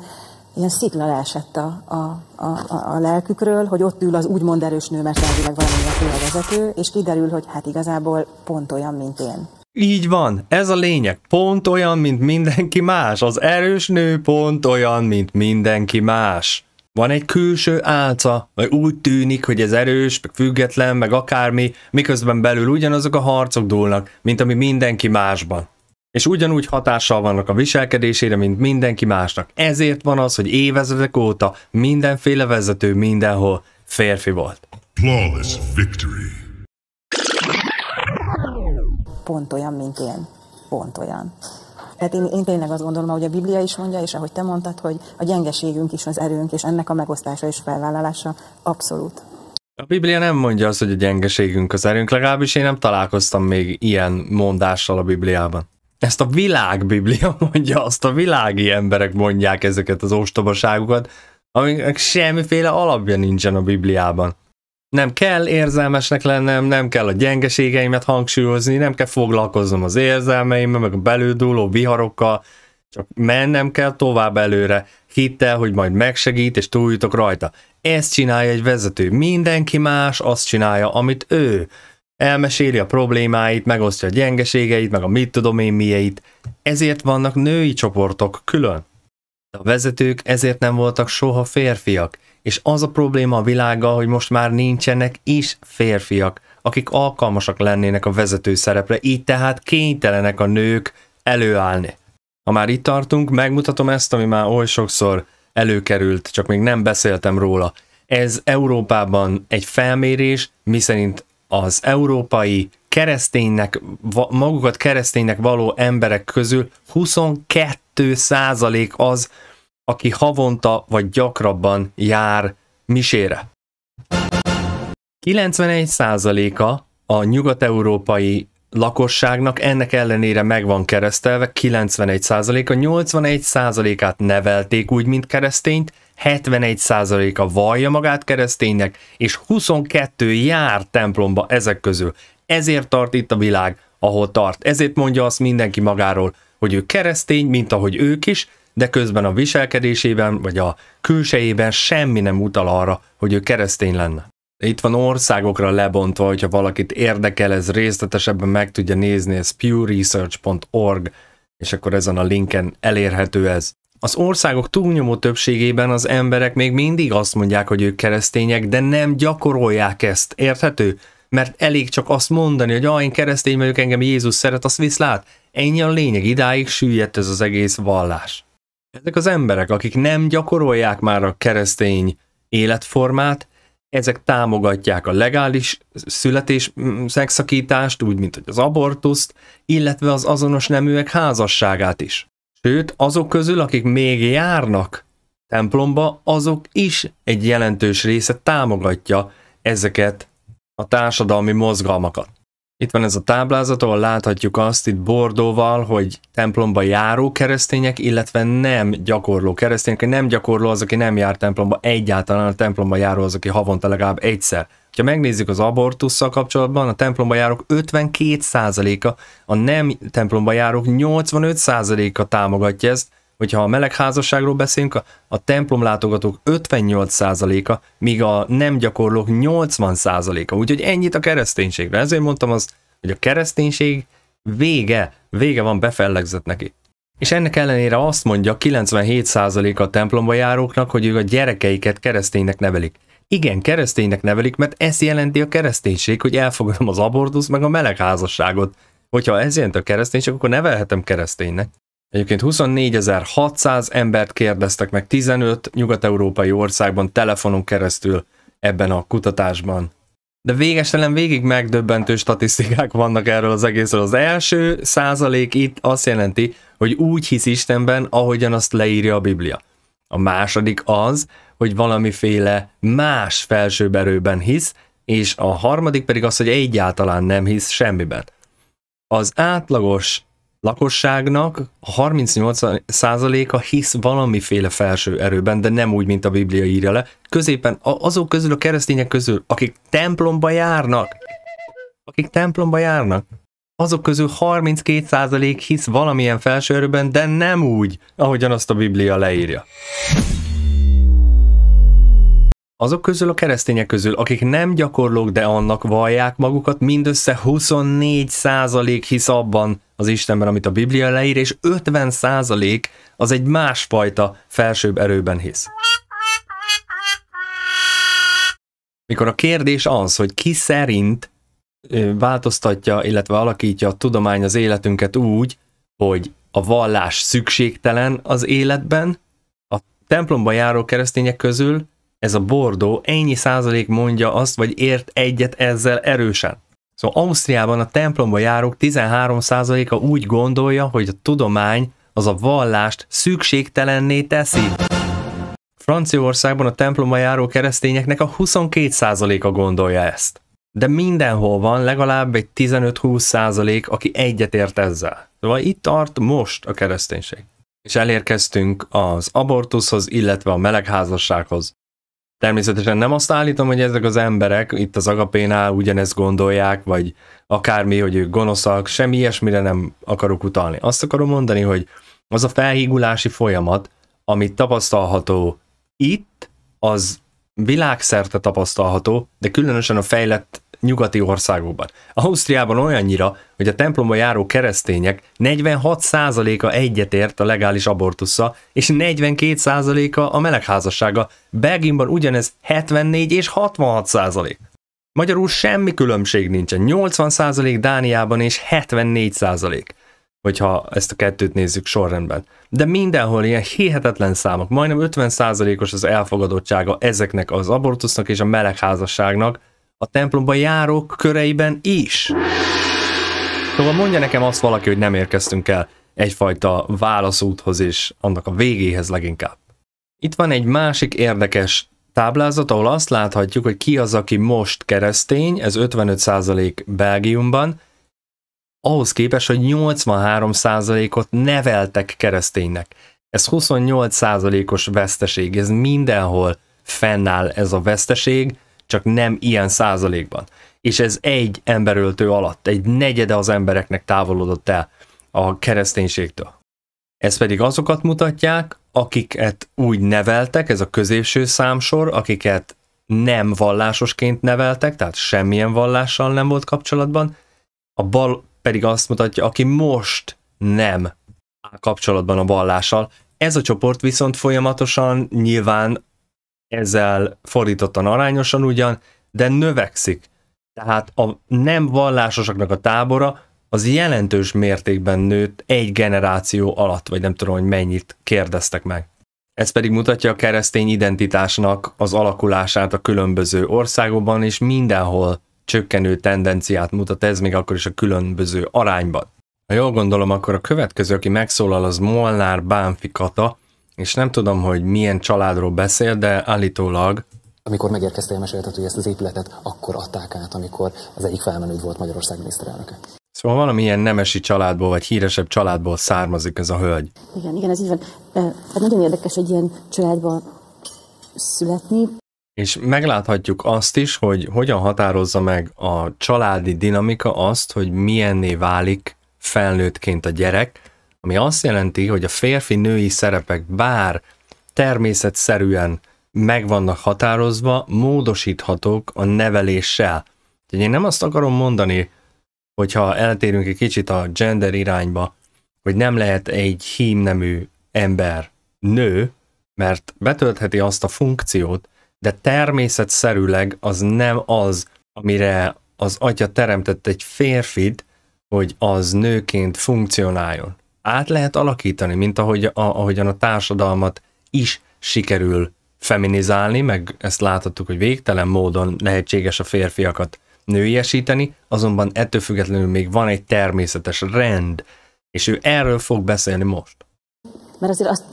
ilyen szikla leesett a, a, a, a lelkükről, hogy ott ül az úgymond erős nő, mert elvileg valamilyen vezető, és kiderül, hogy hát igazából pont olyan, mint én. Így van, ez a lényeg. Pont olyan, mint mindenki más. Az erős nő pont olyan, mint mindenki más. Van egy külső álca, vagy úgy tűnik, hogy ez erős, meg független, meg akármi, miközben belül ugyanazok a harcok dúlnak, mint ami mindenki másban és ugyanúgy hatással vannak a viselkedésére, mint mindenki másnak. Ezért van az, hogy évezredek óta mindenféle vezető mindenhol férfi volt. Flawless victory. Pont olyan, mint én. Pont olyan. Tehát én, én tényleg azt gondolom, hogy a Biblia is mondja, és ahogy te mondtad, hogy a gyengeségünk is az erőnk, és ennek a megosztása és felvállalása abszolút. A Biblia nem mondja azt, hogy a gyengeségünk az erőnk, legalábbis én nem találkoztam még ilyen mondással a Bibliában ezt a világbiblia mondja, azt a világi emberek mondják ezeket az ostobaságokat, aminek semmiféle alapja nincsen a Bibliában. Nem kell érzelmesnek lennem, nem kell a gyengeségeimet hangsúlyozni, nem kell foglalkoznom az érzelmeimmel, meg a belődúló viharokkal, csak mennem kell tovább előre, hittel, hogy majd megsegít, és túljutok rajta. Ezt csinálja egy vezető. Mindenki más azt csinálja, amit ő elmeséli a problémáit, megosztja a gyengeségeit, meg a mit tudom én mieit. Ezért vannak női csoportok külön. De a vezetők ezért nem voltak soha férfiak, és az a probléma a világgal, hogy most már nincsenek is férfiak, akik alkalmasak lennének a vezető szerepre, így tehát kénytelenek a nők előállni. Ha már itt tartunk, megmutatom ezt, ami már oly sokszor előkerült, csak még nem beszéltem róla. Ez Európában egy felmérés, miszerint az európai kereszténynek, magukat kereszténynek való emberek közül 22 százalék az, aki havonta vagy gyakrabban jár misére. 91 százaléka a nyugat-európai lakosságnak ennek ellenére meg van keresztelve, 91 százaléka, 81 százalékát nevelték úgy, mint keresztényt, 71%-a vallja magát kereszténynek, és 22 jár templomba ezek közül. Ezért tart itt a világ, ahol tart. Ezért mondja azt mindenki magáról, hogy ő keresztény, mint ahogy ők is, de közben a viselkedésében vagy a külsejében semmi nem utal arra, hogy ő keresztény lenne. Itt van országokra lebontva, hogyha valakit érdekel, ez részletesebben meg tudja nézni, ez pewresearch.org, és akkor ezen a linken elérhető ez. Az országok túlnyomó többségében az emberek még mindig azt mondják, hogy ők keresztények, de nem gyakorolják ezt, érthető? Mert elég csak azt mondani, hogy ah, én keresztény vagyok, engem Jézus szeret, azt viszlát. Ennyi a lényeg, idáig süllyedt ez az egész vallás. Ezek az emberek, akik nem gyakorolják már a keresztény életformát, ezek támogatják a legális születés szexakítást, úgy, mint hogy az abortuszt, illetve az azonos neműek házasságát is. Sőt, azok közül, akik még járnak templomba, azok is egy jelentős része támogatja ezeket a társadalmi mozgalmakat. Itt van ez a táblázat, ahol láthatjuk azt itt bordóval, hogy templomba járó keresztények, illetve nem gyakorló keresztények. Nem gyakorló az, aki nem jár templomba, egyáltalán a templomba járó az, aki havonta legalább egyszer ha megnézzük az abortussal kapcsolatban, a templomba járók 52%-a, a nem templomba járók 85%-a támogatja ezt, hogyha a melegházasságról beszélünk, a, templomlátogatók 58%-a, míg a nem gyakorlók 80%-a. Úgyhogy ennyit a kereszténységre. Ezért mondtam azt, hogy a kereszténység vége, vége van befellegzett neki. És ennek ellenére azt mondja 97% a templomba járóknak, hogy ők a gyerekeiket kereszténynek nevelik. Igen, kereszténynek nevelik, mert ez jelenti a kereszténység, hogy elfogadom az abortusz meg a melegházasságot. Hogyha ez jelenti a kereszténység, akkor nevelhetem kereszténynek. Egyébként 24.600 embert kérdeztek meg 15 nyugat-európai országban telefonon keresztül ebben a kutatásban. De végestelen végig megdöbbentő statisztikák vannak erről az egészről. Az első százalék itt azt jelenti, hogy úgy hisz Istenben, ahogyan azt leírja a Biblia. A második az, hogy valamiféle más felsőbb erőben hisz, és a harmadik pedig az, hogy egyáltalán nem hisz semmiben. Az átlagos lakosságnak 38%-a hisz valamiféle felső erőben, de nem úgy, mint a Biblia írja le. Középen azok közül, a keresztények közül, akik templomba járnak, akik templomba járnak, azok közül 32% hisz valamilyen felső erőben, de nem úgy, ahogyan azt a Biblia leírja azok közül a keresztények közül, akik nem gyakorlók, de annak vallják magukat, mindössze 24 százalék hisz abban az Istenben, amit a Biblia leír, és 50 százalék az egy másfajta felsőbb erőben hisz. Mikor a kérdés az, hogy ki szerint változtatja, illetve alakítja a tudomány az életünket úgy, hogy a vallás szükségtelen az életben, a templomba járó keresztények közül ez a bordó ennyi százalék mondja azt, vagy ért egyet ezzel erősen. Szóval Ausztriában a templomba járók 13 százaléka úgy gondolja, hogy a tudomány az a vallást szükségtelenné teszi. Franciaországban a templomba járó keresztényeknek a 22%-a gondolja ezt. De mindenhol van legalább egy 15-20% aki egyetért ezzel. Szóval itt tart most a kereszténység. És elérkeztünk az abortuszhoz, illetve a melegházassághoz. Természetesen nem azt állítom, hogy ezek az emberek itt az Agapénál ugyanezt gondolják, vagy akármi, hogy ők gonoszak, semmi ilyesmire nem akarok utalni. Azt akarom mondani, hogy az a felhígulási folyamat, amit tapasztalható itt, az világszerte tapasztalható, de különösen a fejlett nyugati országokban. Ausztriában olyannyira, hogy a templomba járó keresztények 46%-a egyetért a legális abortussal, és 42%-a a melegházassága. Belgiumban ugyanez 74 és 66%. Magyarul semmi különbség nincsen. 80% Dániában és 74% hogyha ezt a kettőt nézzük sorrendben. De mindenhol ilyen hihetetlen számok, majdnem 50%-os az elfogadottsága ezeknek az abortusznak és a melegházasságnak, a templomba járók köreiben is. Szóval mondja nekem azt valaki, hogy nem érkeztünk el egyfajta válaszúthoz és annak a végéhez leginkább. Itt van egy másik érdekes táblázat, ahol azt láthatjuk, hogy ki az, aki most keresztény, ez 55% Belgiumban, ahhoz képest, hogy 83%-ot neveltek kereszténynek. Ez 28%-os veszteség, ez mindenhol fennáll ez a veszteség, csak nem ilyen százalékban. És ez egy emberöltő alatt, egy negyede az embereknek távolodott el a kereszténységtől. Ez pedig azokat mutatják, akiket úgy neveltek, ez a középső számsor, akiket nem vallásosként neveltek, tehát semmilyen vallással nem volt kapcsolatban, a bal pedig azt mutatja, aki most nem áll kapcsolatban a vallással. Ez a csoport viszont folyamatosan nyilván ezzel fordítottan arányosan ugyan, de növekszik. Tehát a nem vallásosaknak a tábora az jelentős mértékben nőtt egy generáció alatt, vagy nem tudom, hogy mennyit kérdeztek meg. Ez pedig mutatja a keresztény identitásnak az alakulását a különböző országokban, és mindenhol csökkenő tendenciát mutat ez még akkor is a különböző arányban. Ha jól gondolom, akkor a következő, aki megszólal, az Molnár Bánfi Kata, és nem tudom, hogy milyen családról beszél, de állítólag amikor megérkeztél, mesélted, hogy ezt az épületet akkor adták át, amikor az egyik felmenőd volt Magyarország miniszterelnöke. Szóval valamilyen nemesi családból, vagy híresebb családból származik ez a hölgy. Igen, igen, ez így van. Hát nagyon érdekes egy ilyen családban születni. És megláthatjuk azt is, hogy hogyan határozza meg a családi dinamika azt, hogy milyenné válik felnőttként a gyerek, ami azt jelenti, hogy a férfi-női szerepek bár természetszerűen meg vannak határozva, módosíthatók a neveléssel. Úgyhogy én nem azt akarom mondani, hogyha eltérünk egy kicsit a gender irányba, hogy nem lehet egy hímnemű ember nő, mert betöltheti azt a funkciót, de természetszerűleg az nem az, amire az atya teremtett egy férfit, hogy az nőként funkcionáljon át lehet alakítani, mint ahogy a, ahogyan a társadalmat is sikerül feminizálni, meg ezt láthattuk, hogy végtelen módon lehetséges a férfiakat nőiesíteni, azonban ettől függetlenül még van egy természetes rend, és ő erről fog beszélni most. Mert azért azt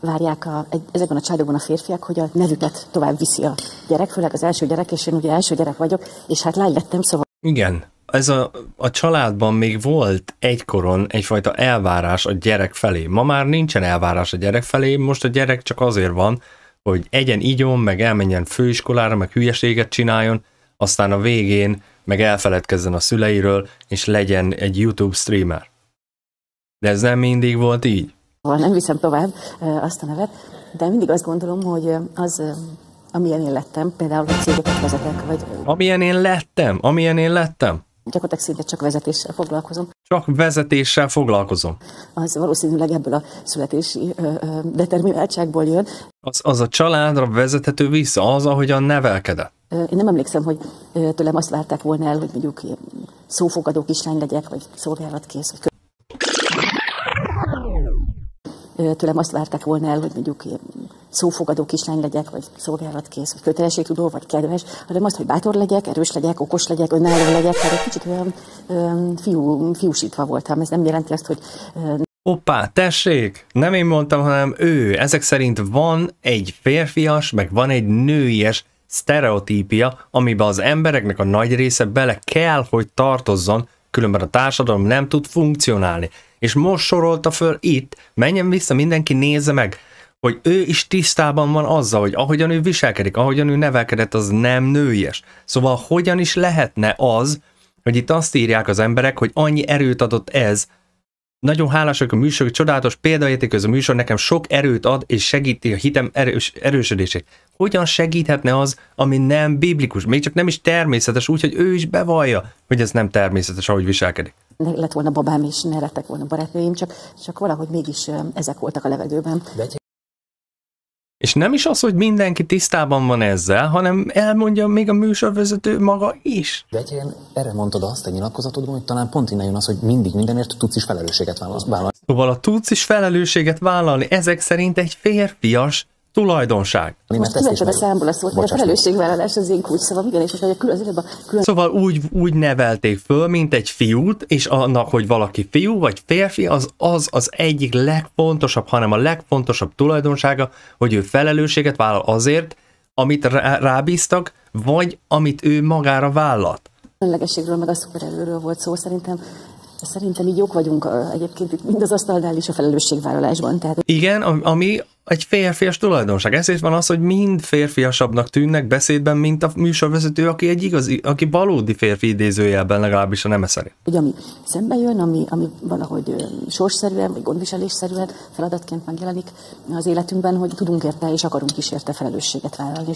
várják a, egy, ezekben a családokban a férfiak, hogy a nevüket tovább viszi a gyerek, főleg az első gyerek, és én ugye első gyerek vagyok, és hát lány lettem, szóval... Igen, ez a, a családban még volt egykoron egyfajta elvárás a gyerek felé. Ma már nincsen elvárás a gyerek felé, most a gyerek csak azért van, hogy egyen igyon, meg elmenjen főiskolára, meg hülyeséget csináljon, aztán a végén meg elfeledkezzen a szüleiről, és legyen egy YouTube streamer. De ez nem mindig volt így. Nem viszem tovább azt a nevet, de mindig azt gondolom, hogy az amilyen én lettem, például a cégeket vezetek, vagy... Amilyen én lettem, amilyen én lettem gyakorlatilag szinte csak vezetéssel foglalkozom. Csak vezetéssel foglalkozom. Az valószínűleg ebből a születési ö, ö, determináltságból jön. Az, az a családra vezethető vissza, az, ahogyan nevelkedett. Én nem emlékszem, hogy tőlem azt várták volna el, hogy mondjuk szófogadó kislány legyek, vagy szolgálatkész, vagy tőlem azt várták volna el, hogy mondjuk szófogadó kislány legyek, vagy szolgálatkész, vagy kötelességtudó, vagy kedves, hanem azt, hogy bátor legyek, erős legyek, okos legyek, önálló legyek, tehát egy kicsit olyan öm, fiú, fiúsítva voltam. Ez nem jelenti azt, hogy öm, Hoppá, tessék! Nem én mondtam, hanem ő. Ezek szerint van egy férfias, meg van egy nőies sztereotípia, amiben az embereknek a nagy része bele kell, hogy tartozzon, különben a társadalom nem tud funkcionálni. És most sorolta föl itt, menjen vissza, mindenki nézze meg hogy ő is tisztában van azzal, hogy ahogyan ő viselkedik, ahogyan ő nevelkedett, az nem nőies. Szóval hogyan is lehetne az, hogy itt azt írják az emberek, hogy annyi erőt adott ez, nagyon hálásak a műsor, csodálatos példaérték ez a műsor, nekem sok erőt ad és segíti a hitem erős, erősödését. Hogyan segíthetne az, ami nem biblikus, még csak nem is természetes, úgyhogy ő is bevallja, hogy ez nem természetes, ahogy viselkedik. Ne lett volna babám, és ne lettek volna barátnőim, csak, csak valahogy mégis ezek voltak a levegőben. De és nem is az, hogy mindenki tisztában van ezzel, hanem elmondja még a műsorvezető maga is. De hát, ilyen, erre mondtad azt egy nyilatkozatodban, hogy talán pont innen jön az, hogy mindig mindenért tudsz is felelősséget vállalni. Szóval a tudsz is felelősséget vállalni ezek szerint egy férfias tulajdonság. Most kivetsed a számból a szót, mert a felelősségvállalás az én szavam, igen, és hogy a külön, külön... Szóval úgy, úgy nevelték föl, mint egy fiút, és annak, hogy valaki fiú vagy férfi, az az az egyik legfontosabb, hanem a legfontosabb tulajdonsága, hogy ő felelősséget vállal azért, amit rábíztak, vagy amit ő magára vállalt. Önlegességről, meg a szupererőről volt szó, szerintem Szerintem így jók vagyunk egyébként itt mind az asztalnál is a felelősségvállalásban. Tehát... Igen, ami egy férfias tulajdonság. Ezért van az, hogy mind férfiasabbnak tűnnek beszédben, mint a műsorvezető, aki egy igazi, aki valódi férfi idézőjelben legalábbis a nemes szerint. Ugye, ami szembe jön, ami, ami valahogy sorsszerűen, vagy gondviselésszerűen feladatként megjelenik az életünkben, hogy tudunk érte és akarunk is érte felelősséget vállalni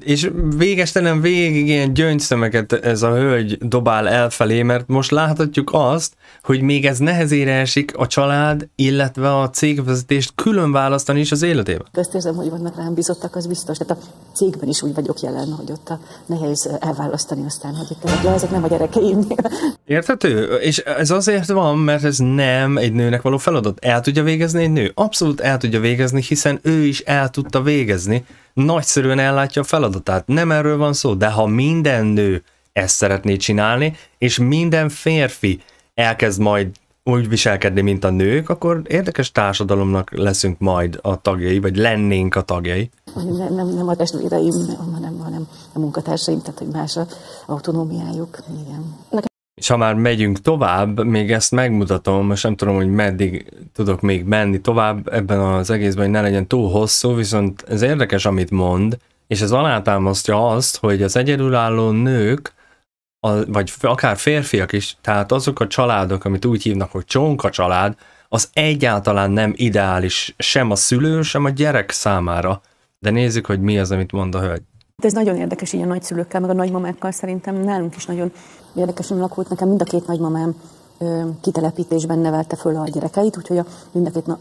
és végestelen végig ilyen gyöngyszemeket ez a hölgy dobál elfelé, mert most láthatjuk azt, hogy még ez nehezére esik a család, illetve a cégvezetést külön választani is az életében. Ezt érzem, hogy vannak rám bizottak, az biztos. Tehát a cégben is úgy vagyok jelen, hogy ott a nehéz elválasztani aztán, hogy itt ja, ezek nem a gyerekeim. Érthető? És ez azért van, mert ez nem egy nőnek való feladat. El tudja végezni egy nő? Abszolút el tudja végezni, hiszen ő is el tudta végezni nagyszerűen ellátja a feladatát. Nem erről van szó, de ha minden nő ezt szeretné csinálni, és minden férfi elkezd majd úgy viselkedni, mint a nők, akkor érdekes társadalomnak leszünk majd a tagjai, vagy lennénk a tagjai. Nem, nem, nem a testvéreim, hanem, hanem a munkatársaim, tehát hogy más a autonómiájuk. Igen. És ha már megyünk tovább, még ezt megmutatom, most nem tudom, hogy meddig tudok még menni tovább ebben az egészben, hogy ne legyen túl hosszú, viszont ez érdekes, amit mond, és ez alátámasztja azt, hogy az egyedülálló nők, a, vagy akár férfiak is, tehát azok a családok, amit úgy hívnak, hogy csonka család, az egyáltalán nem ideális sem a szülő, sem a gyerek számára. De nézzük, hogy mi az, amit mond a hölgy. De ez nagyon érdekes így a nagyszülőkkel, meg a nagymamákkal szerintem nálunk is nagyon érdekesen alakult. Nekem mind a két nagymamám ö, kitelepítésben nevelte föl a gyerekeit, úgyhogy a, mind a két na,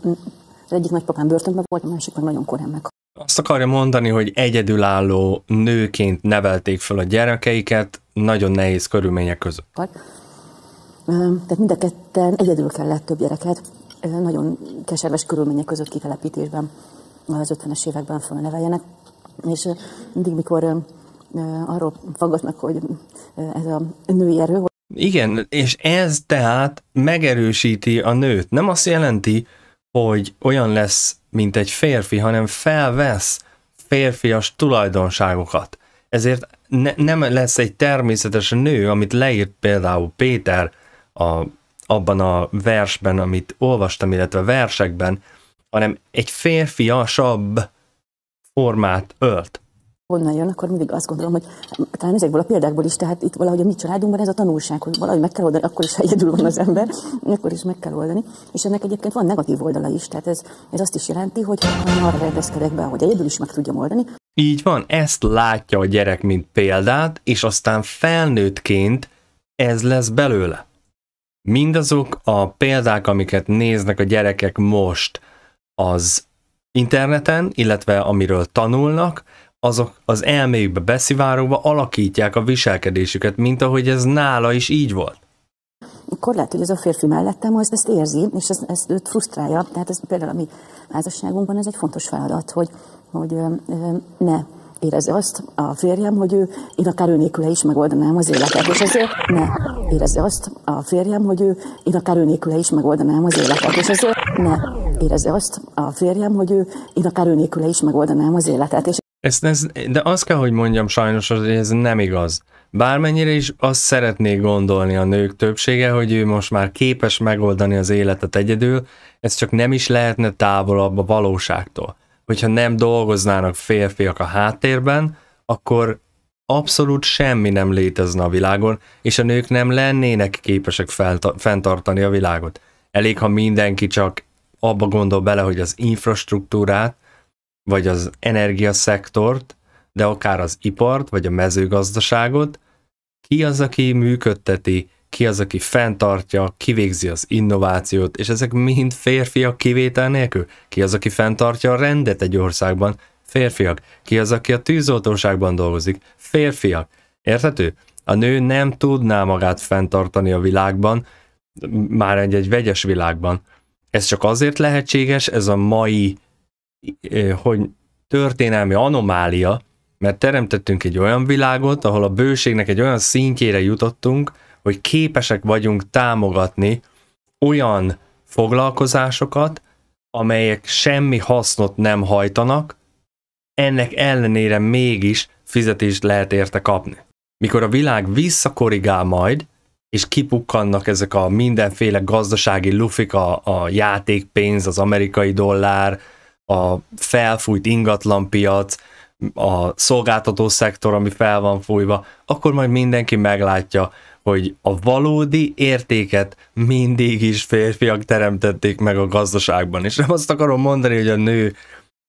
az egyik nagypapám börtönben volt, a másik meg nagyon korán meg. Azt akarja mondani, hogy egyedülálló nőként nevelték föl a gyerekeiket, nagyon nehéz körülmények között. Tehát mind a ketten egyedül kellett több gyereket, nagyon keserves körülmények között kitelepítésben az 50-es években fölneveljenek. És mindig, mikor arról fogadnak, hogy ez a női erő, igen, és ez tehát megerősíti a nőt. Nem azt jelenti, hogy olyan lesz, mint egy férfi, hanem felvesz férfias tulajdonságokat. Ezért ne, nem lesz egy természetes nő, amit leírt például Péter a, abban a versben, amit olvastam, illetve versekben, hanem egy férfiasabb formát ölt. Honnan jön, akkor mindig azt gondolom, hogy talán ezekből a példákból is, tehát itt valahogy a mi családunkban ez a tanulság, hogy valahogy meg kell oldani, akkor is, ha egyedül van az ember, akkor is meg kell oldani. És ennek egyébként van negatív oldala is, tehát ez, ez azt is jelenti, hogy ha arra rendezkedek be, hogy egyedül is meg tudjam oldani, így van, ezt látja a gyerek, mint példát, és aztán felnőttként ez lesz belőle. Mindazok a példák, amiket néznek a gyerekek most, az interneten, illetve amiről tanulnak, azok az elméjükbe beszivárogva alakítják a viselkedésüket, mint ahogy ez nála is így volt. Akkor lehet, hogy ez a férfi mellettem, az ezt érzi, és ez, ez őt frusztrálja. Tehát ez például a mi házasságunkban ez egy fontos feladat, hogy, hogy ö, ö, ne érezze azt a férjem, hogy ő, én akár ő nélküle is megoldanám az életet. És azért ne érezze azt a férjem, hogy ő, én akár ő nélküle is megoldanám az életet. És azért ne érezze azt a férjem, hogy ő, én akár ő nélküle is megoldanám az életet. És ezt, ez, de azt kell, hogy mondjam sajnos, hogy ez nem igaz. Bármennyire is azt szeretnék gondolni a nők többsége, hogy ő most már képes megoldani az életet egyedül, ez csak nem is lehetne távolabb a valóságtól hogyha nem dolgoznának férfiak a háttérben, akkor abszolút semmi nem létezne a világon, és a nők nem lennének képesek fenntartani a világot. Elég, ha mindenki csak abba gondol bele, hogy az infrastruktúrát, vagy az energiaszektort, de akár az ipart, vagy a mezőgazdaságot, ki az, aki működteti ki az, aki fenntartja, kivégzi az innovációt, és ezek mind férfiak kivétel nélkül. Ki az, aki fenntartja a rendet egy országban? Férfiak. Ki az, aki a tűzoltóságban dolgozik? Férfiak. Érthető? A nő nem tudná magát fenntartani a világban, már egy, egy vegyes világban. Ez csak azért lehetséges, ez a mai hogy történelmi anomália, mert teremtettünk egy olyan világot, ahol a bőségnek egy olyan szintjére jutottunk, hogy képesek vagyunk támogatni olyan foglalkozásokat, amelyek semmi hasznot nem hajtanak, ennek ellenére mégis fizetést lehet érte kapni. Mikor a világ visszakorrigál majd, és kipukkannak ezek a mindenféle gazdasági lufik, a, a játékpénz, az amerikai dollár, a felfújt ingatlanpiac, a szolgáltató szektor, ami fel van fújva, akkor majd mindenki meglátja, hogy a valódi értéket mindig is férfiak teremtették meg a gazdaságban. És nem azt akarom mondani, hogy a nő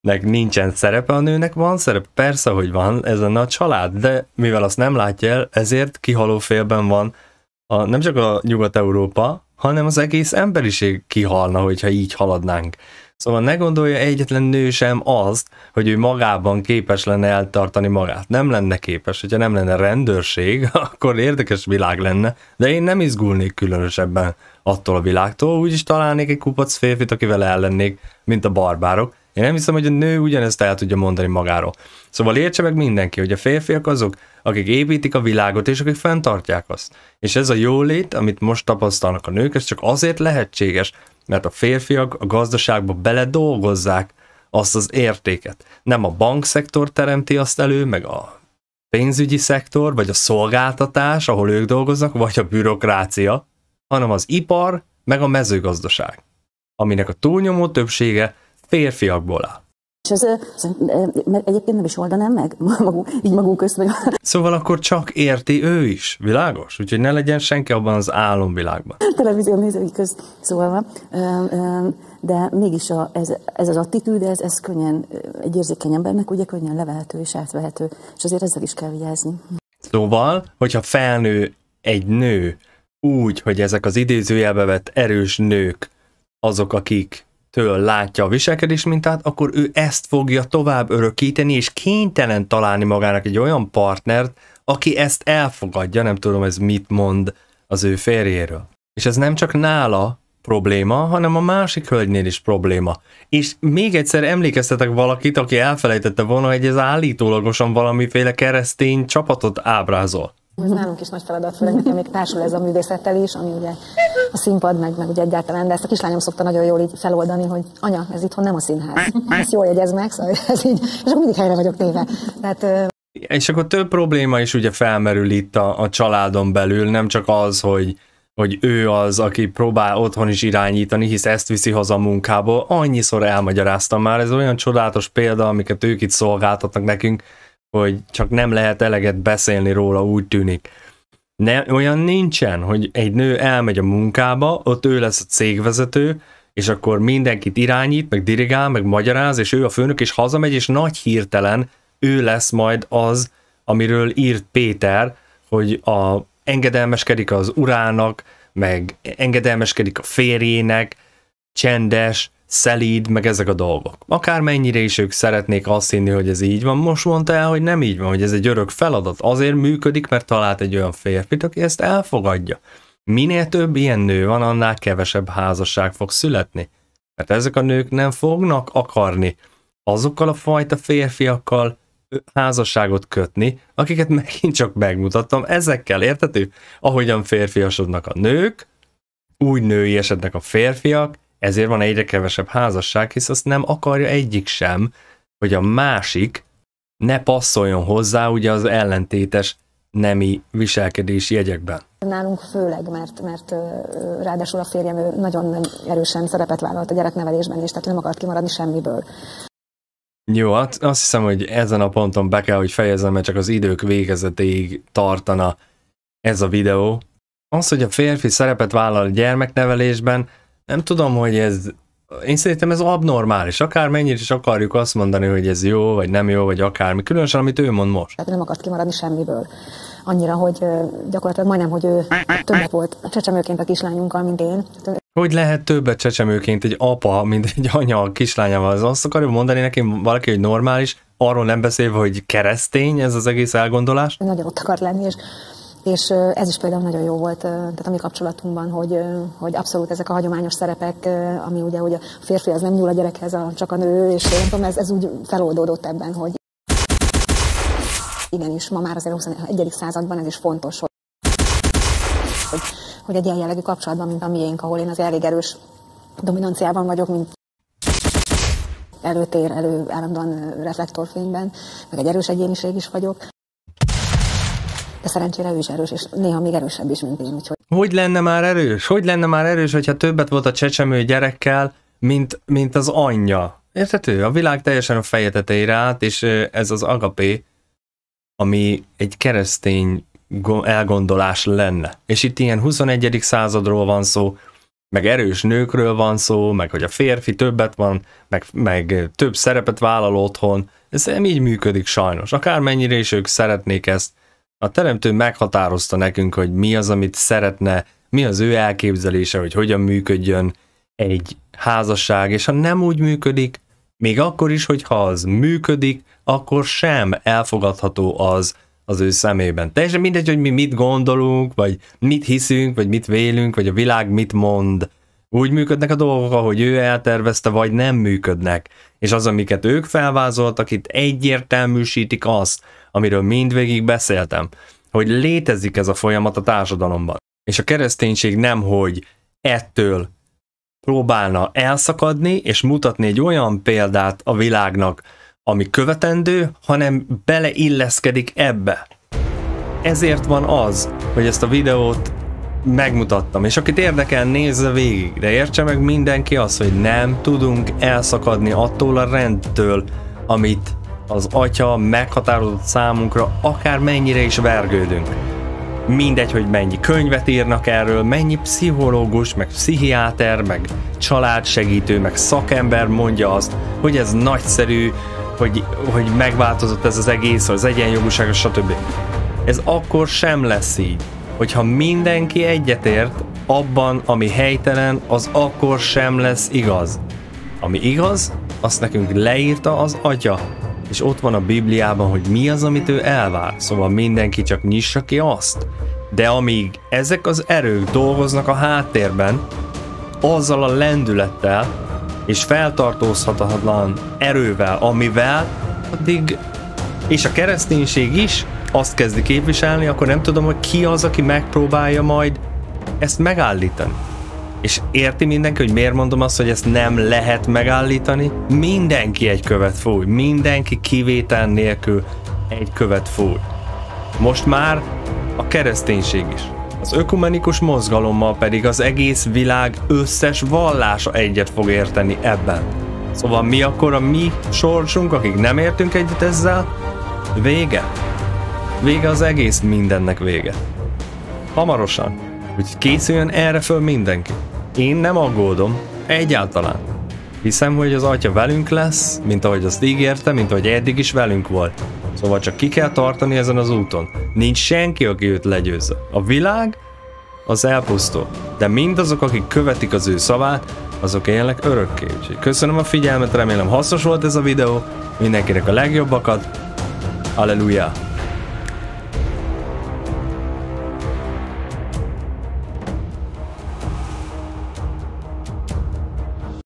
nek nincsen szerepe, a nőnek van szerepe, persze, hogy van ez a nagy család, de mivel azt nem látja el, ezért kihaló félben van a, nem csak a Nyugat-Európa, hanem az egész emberiség kihalna, hogyha így haladnánk. Szóval ne gondolja egyetlen nő sem azt, hogy ő magában képes lenne eltartani magát. Nem lenne képes, hogyha nem lenne rendőrség, akkor érdekes világ lenne, de én nem izgulnék különösebben attól a világtól, úgyis találnék egy kupac férfit, akivel ellennék, mint a barbárok. Én nem hiszem, hogy a nő ugyanezt el tudja mondani magáról. Szóval értse meg mindenki, hogy a férfiak azok, akik építik a világot, és akik fenntartják azt. És ez a jólét, amit most tapasztalnak a nők, ez csak azért lehetséges, mert a férfiak a gazdaságba beledolgozzák azt az értéket. Nem a bankszektor teremti azt elő, meg a pénzügyi szektor, vagy a szolgáltatás, ahol ők dolgoznak, vagy a bürokrácia, hanem az ipar, meg a mezőgazdaság, aminek a túlnyomó többsége férfiakból áll. És ez, mert egyébként nem is oldanám meg magunk, így magunk közt. Meg. Szóval akkor csak érti ő is, világos? Úgyhogy ne legyen senki abban az álomvilágban. Televízió nézői köz van. De mégis a, ez, ez, az attitűd, ez, ez könnyen, egy érzékeny embernek ugye könnyen levehető és átvehető, és azért ezzel is kell vigyázni. Szóval, hogyha felnő egy nő úgy, hogy ezek az idézőjelbe vett erős nők azok, akik től látja a viselkedés mintát, akkor ő ezt fogja tovább örökíteni, és kénytelen találni magának egy olyan partnert, aki ezt elfogadja, nem tudom ez mit mond az ő férjéről. És ez nem csak nála probléma, hanem a másik hölgynél is probléma. És még egyszer emlékeztetek valakit, aki elfelejtette volna, hogy ez állítólagosan valamiféle keresztény csapatot ábrázol. Ez nálunk is nagy feladat, főleg nekem még társul ez a művészettel is, ami ugye a színpad, meg, meg ugye egyáltalán, de ezt a kislányom szokta nagyon jól így feloldani, hogy anya, ez itthon nem a színház. Ezt jól jegyez meg, szóval ez így, és akkor mindig helyre vagyok téve. Tehát, és akkor több probléma is ugye felmerül itt a, a családon belül, nem csak az, hogy hogy ő az, aki próbál otthon is irányítani, hisz ezt viszi haza a munkából. Annyiszor elmagyaráztam már, ez olyan csodálatos példa, amiket ők itt szolgáltatnak nekünk, hogy csak nem lehet eleget beszélni róla, úgy tűnik. Ne, olyan nincsen, hogy egy nő elmegy a munkába, ott ő lesz a cégvezető, és akkor mindenkit irányít, meg dirigál, meg magyaráz, és ő a főnök, és hazamegy, és nagy hirtelen ő lesz majd az, amiről írt Péter, hogy a, engedelmeskedik az urának, meg engedelmeskedik a férjének, csendes, szelíd, meg ezek a dolgok. Akármennyire is ők szeretnék azt hinni, hogy ez így van, most mondta el, hogy nem így van, hogy ez egy örök feladat. Azért működik, mert talált egy olyan férfit, aki ezt elfogadja. Minél több ilyen nő van, annál kevesebb házasság fog születni. Mert ezek a nők nem fognak akarni azokkal a fajta férfiakkal házasságot kötni, akiket megint csak megmutattam ezekkel, értető? Ahogyan férfiasodnak a nők, úgy női esetnek a férfiak, ezért van egyre kevesebb házasság, hisz azt nem akarja egyik sem, hogy a másik ne passzoljon hozzá ugye az ellentétes nemi viselkedési jegyekben. Nálunk főleg, mert, mert ráadásul a férjem nagyon erősen szerepet vállalt a gyereknevelésben, és tehát nem akart kimaradni semmiből. Jó, hát azt hiszem, hogy ezen a ponton be kell, hogy fejezem, mert csak az idők végezetéig tartana ez a videó. Az, hogy a férfi szerepet vállal a gyermeknevelésben, nem tudom, hogy ez, én szerintem ez abnormális, akármennyire is akarjuk azt mondani, hogy ez jó, vagy nem jó, vagy akármi, különösen, amit ő mond most. Tehát nem akart kimaradni semmiből. Annyira, hogy gyakorlatilag majdnem, hogy ő többet volt csecsemőként a kislányunkkal, mint én. Hogy lehet többet csecsemőként egy apa, mint egy anya a kislányával? Az azt akarja mondani nekem valaki, hogy normális, arról nem beszélve, hogy keresztény ez az egész elgondolás? Nagyon ott akar lenni, és és ez is például nagyon jó volt, tehát a mi kapcsolatunkban, hogy, hogy abszolút ezek a hagyományos szerepek, ami ugye, hogy a férfi az nem nyúl a gyerekhez, a, csak a nő, és nem tudom, ez, ez úgy feloldódott ebben, hogy igenis, ma már azért a 21. században ez is fontos, hogy, hogy, hogy egy ilyen jellegű kapcsolatban, mint a miénk, ahol én az elég erős dominanciában vagyok, mint előtér, elő állandóan reflektorfényben, meg egy erős egyéniség is vagyok de szerencsére ő is erős, és néha még erősebb is, mint én. Úgyhogy... Hogy lenne már erős? Hogy lenne már erős, hogyha többet volt a csecsemő gyerekkel, mint, mint az anyja? Érthető? A világ teljesen a feje tetejére állt, és ez az agapé, ami egy keresztény elgondolás lenne. És itt ilyen 21. századról van szó, meg erős nőkről van szó, meg hogy a férfi többet van, meg, meg több szerepet vállal otthon. Ez nem így működik sajnos. Akármennyire is ők szeretnék ezt a teremtő meghatározta nekünk, hogy mi az, amit szeretne, mi az ő elképzelése, hogy hogyan működjön egy házasság, és ha nem úgy működik, még akkor is, hogyha az működik, akkor sem elfogadható az az ő szemében. Teljesen mindegy, hogy mi mit gondolunk, vagy mit hiszünk, vagy mit vélünk, vagy a világ mit mond. Úgy működnek a dolgok, ahogy ő eltervezte, vagy nem működnek. És az, amiket ők felvázoltak, itt egyértelműsítik azt, amiről mindvégig beszéltem, hogy létezik ez a folyamat a társadalomban. És a kereszténység nem, hogy ettől próbálna elszakadni, és mutatni egy olyan példát a világnak, ami követendő, hanem beleilleszkedik ebbe. Ezért van az, hogy ezt a videót megmutattam, és akit érdekel, nézze végig, de értse meg mindenki azt, hogy nem tudunk elszakadni attól a rendtől, amit az atya meghatározott számunkra, akár mennyire is vergődünk. Mindegy, hogy mennyi könyvet írnak erről, mennyi pszichológus, meg pszichiáter, meg családsegítő, meg szakember mondja azt, hogy ez nagyszerű, hogy, hogy megváltozott ez az egész, az egyenjogúság, stb. Ez akkor sem lesz így. Hogyha mindenki egyetért abban, ami helytelen, az akkor sem lesz igaz. Ami igaz, azt nekünk leírta az atya, és ott van a Bibliában, hogy mi az, amit ő elvár. Szóval mindenki csak nyissa ki azt. De amíg ezek az erők dolgoznak a háttérben, azzal a lendülettel és feltartózhatatlan erővel, amivel addig, és a kereszténység is azt kezdi képviselni, akkor nem tudom, hogy ki az, aki megpróbálja majd ezt megállítani. És érti mindenki, hogy miért mondom azt, hogy ezt nem lehet megállítani? Mindenki egy követ fúj, mindenki kivétel nélkül egy követ fúj. Most már a kereszténység is. Az ökumenikus mozgalommal pedig az egész világ összes vallása egyet fog érteni ebben. Szóval mi akkor a mi sorsunk, akik nem értünk egyet ezzel? Vége. Vége az egész mindennek vége. Hamarosan. Úgyhogy készüljön erre föl mindenki. Én nem aggódom, egyáltalán. Hiszem, hogy az atya velünk lesz, mint ahogy azt ígérte, mint ahogy eddig is velünk volt. Szóval csak ki kell tartani ezen az úton. Nincs senki, aki őt legyőzze. A világ az elpusztul. De mindazok, akik követik az ő szavát, azok élnek örökké. Úgyhogy köszönöm a figyelmet, remélem hasznos volt ez a videó. Mindenkinek a legjobbakat. Alleluja!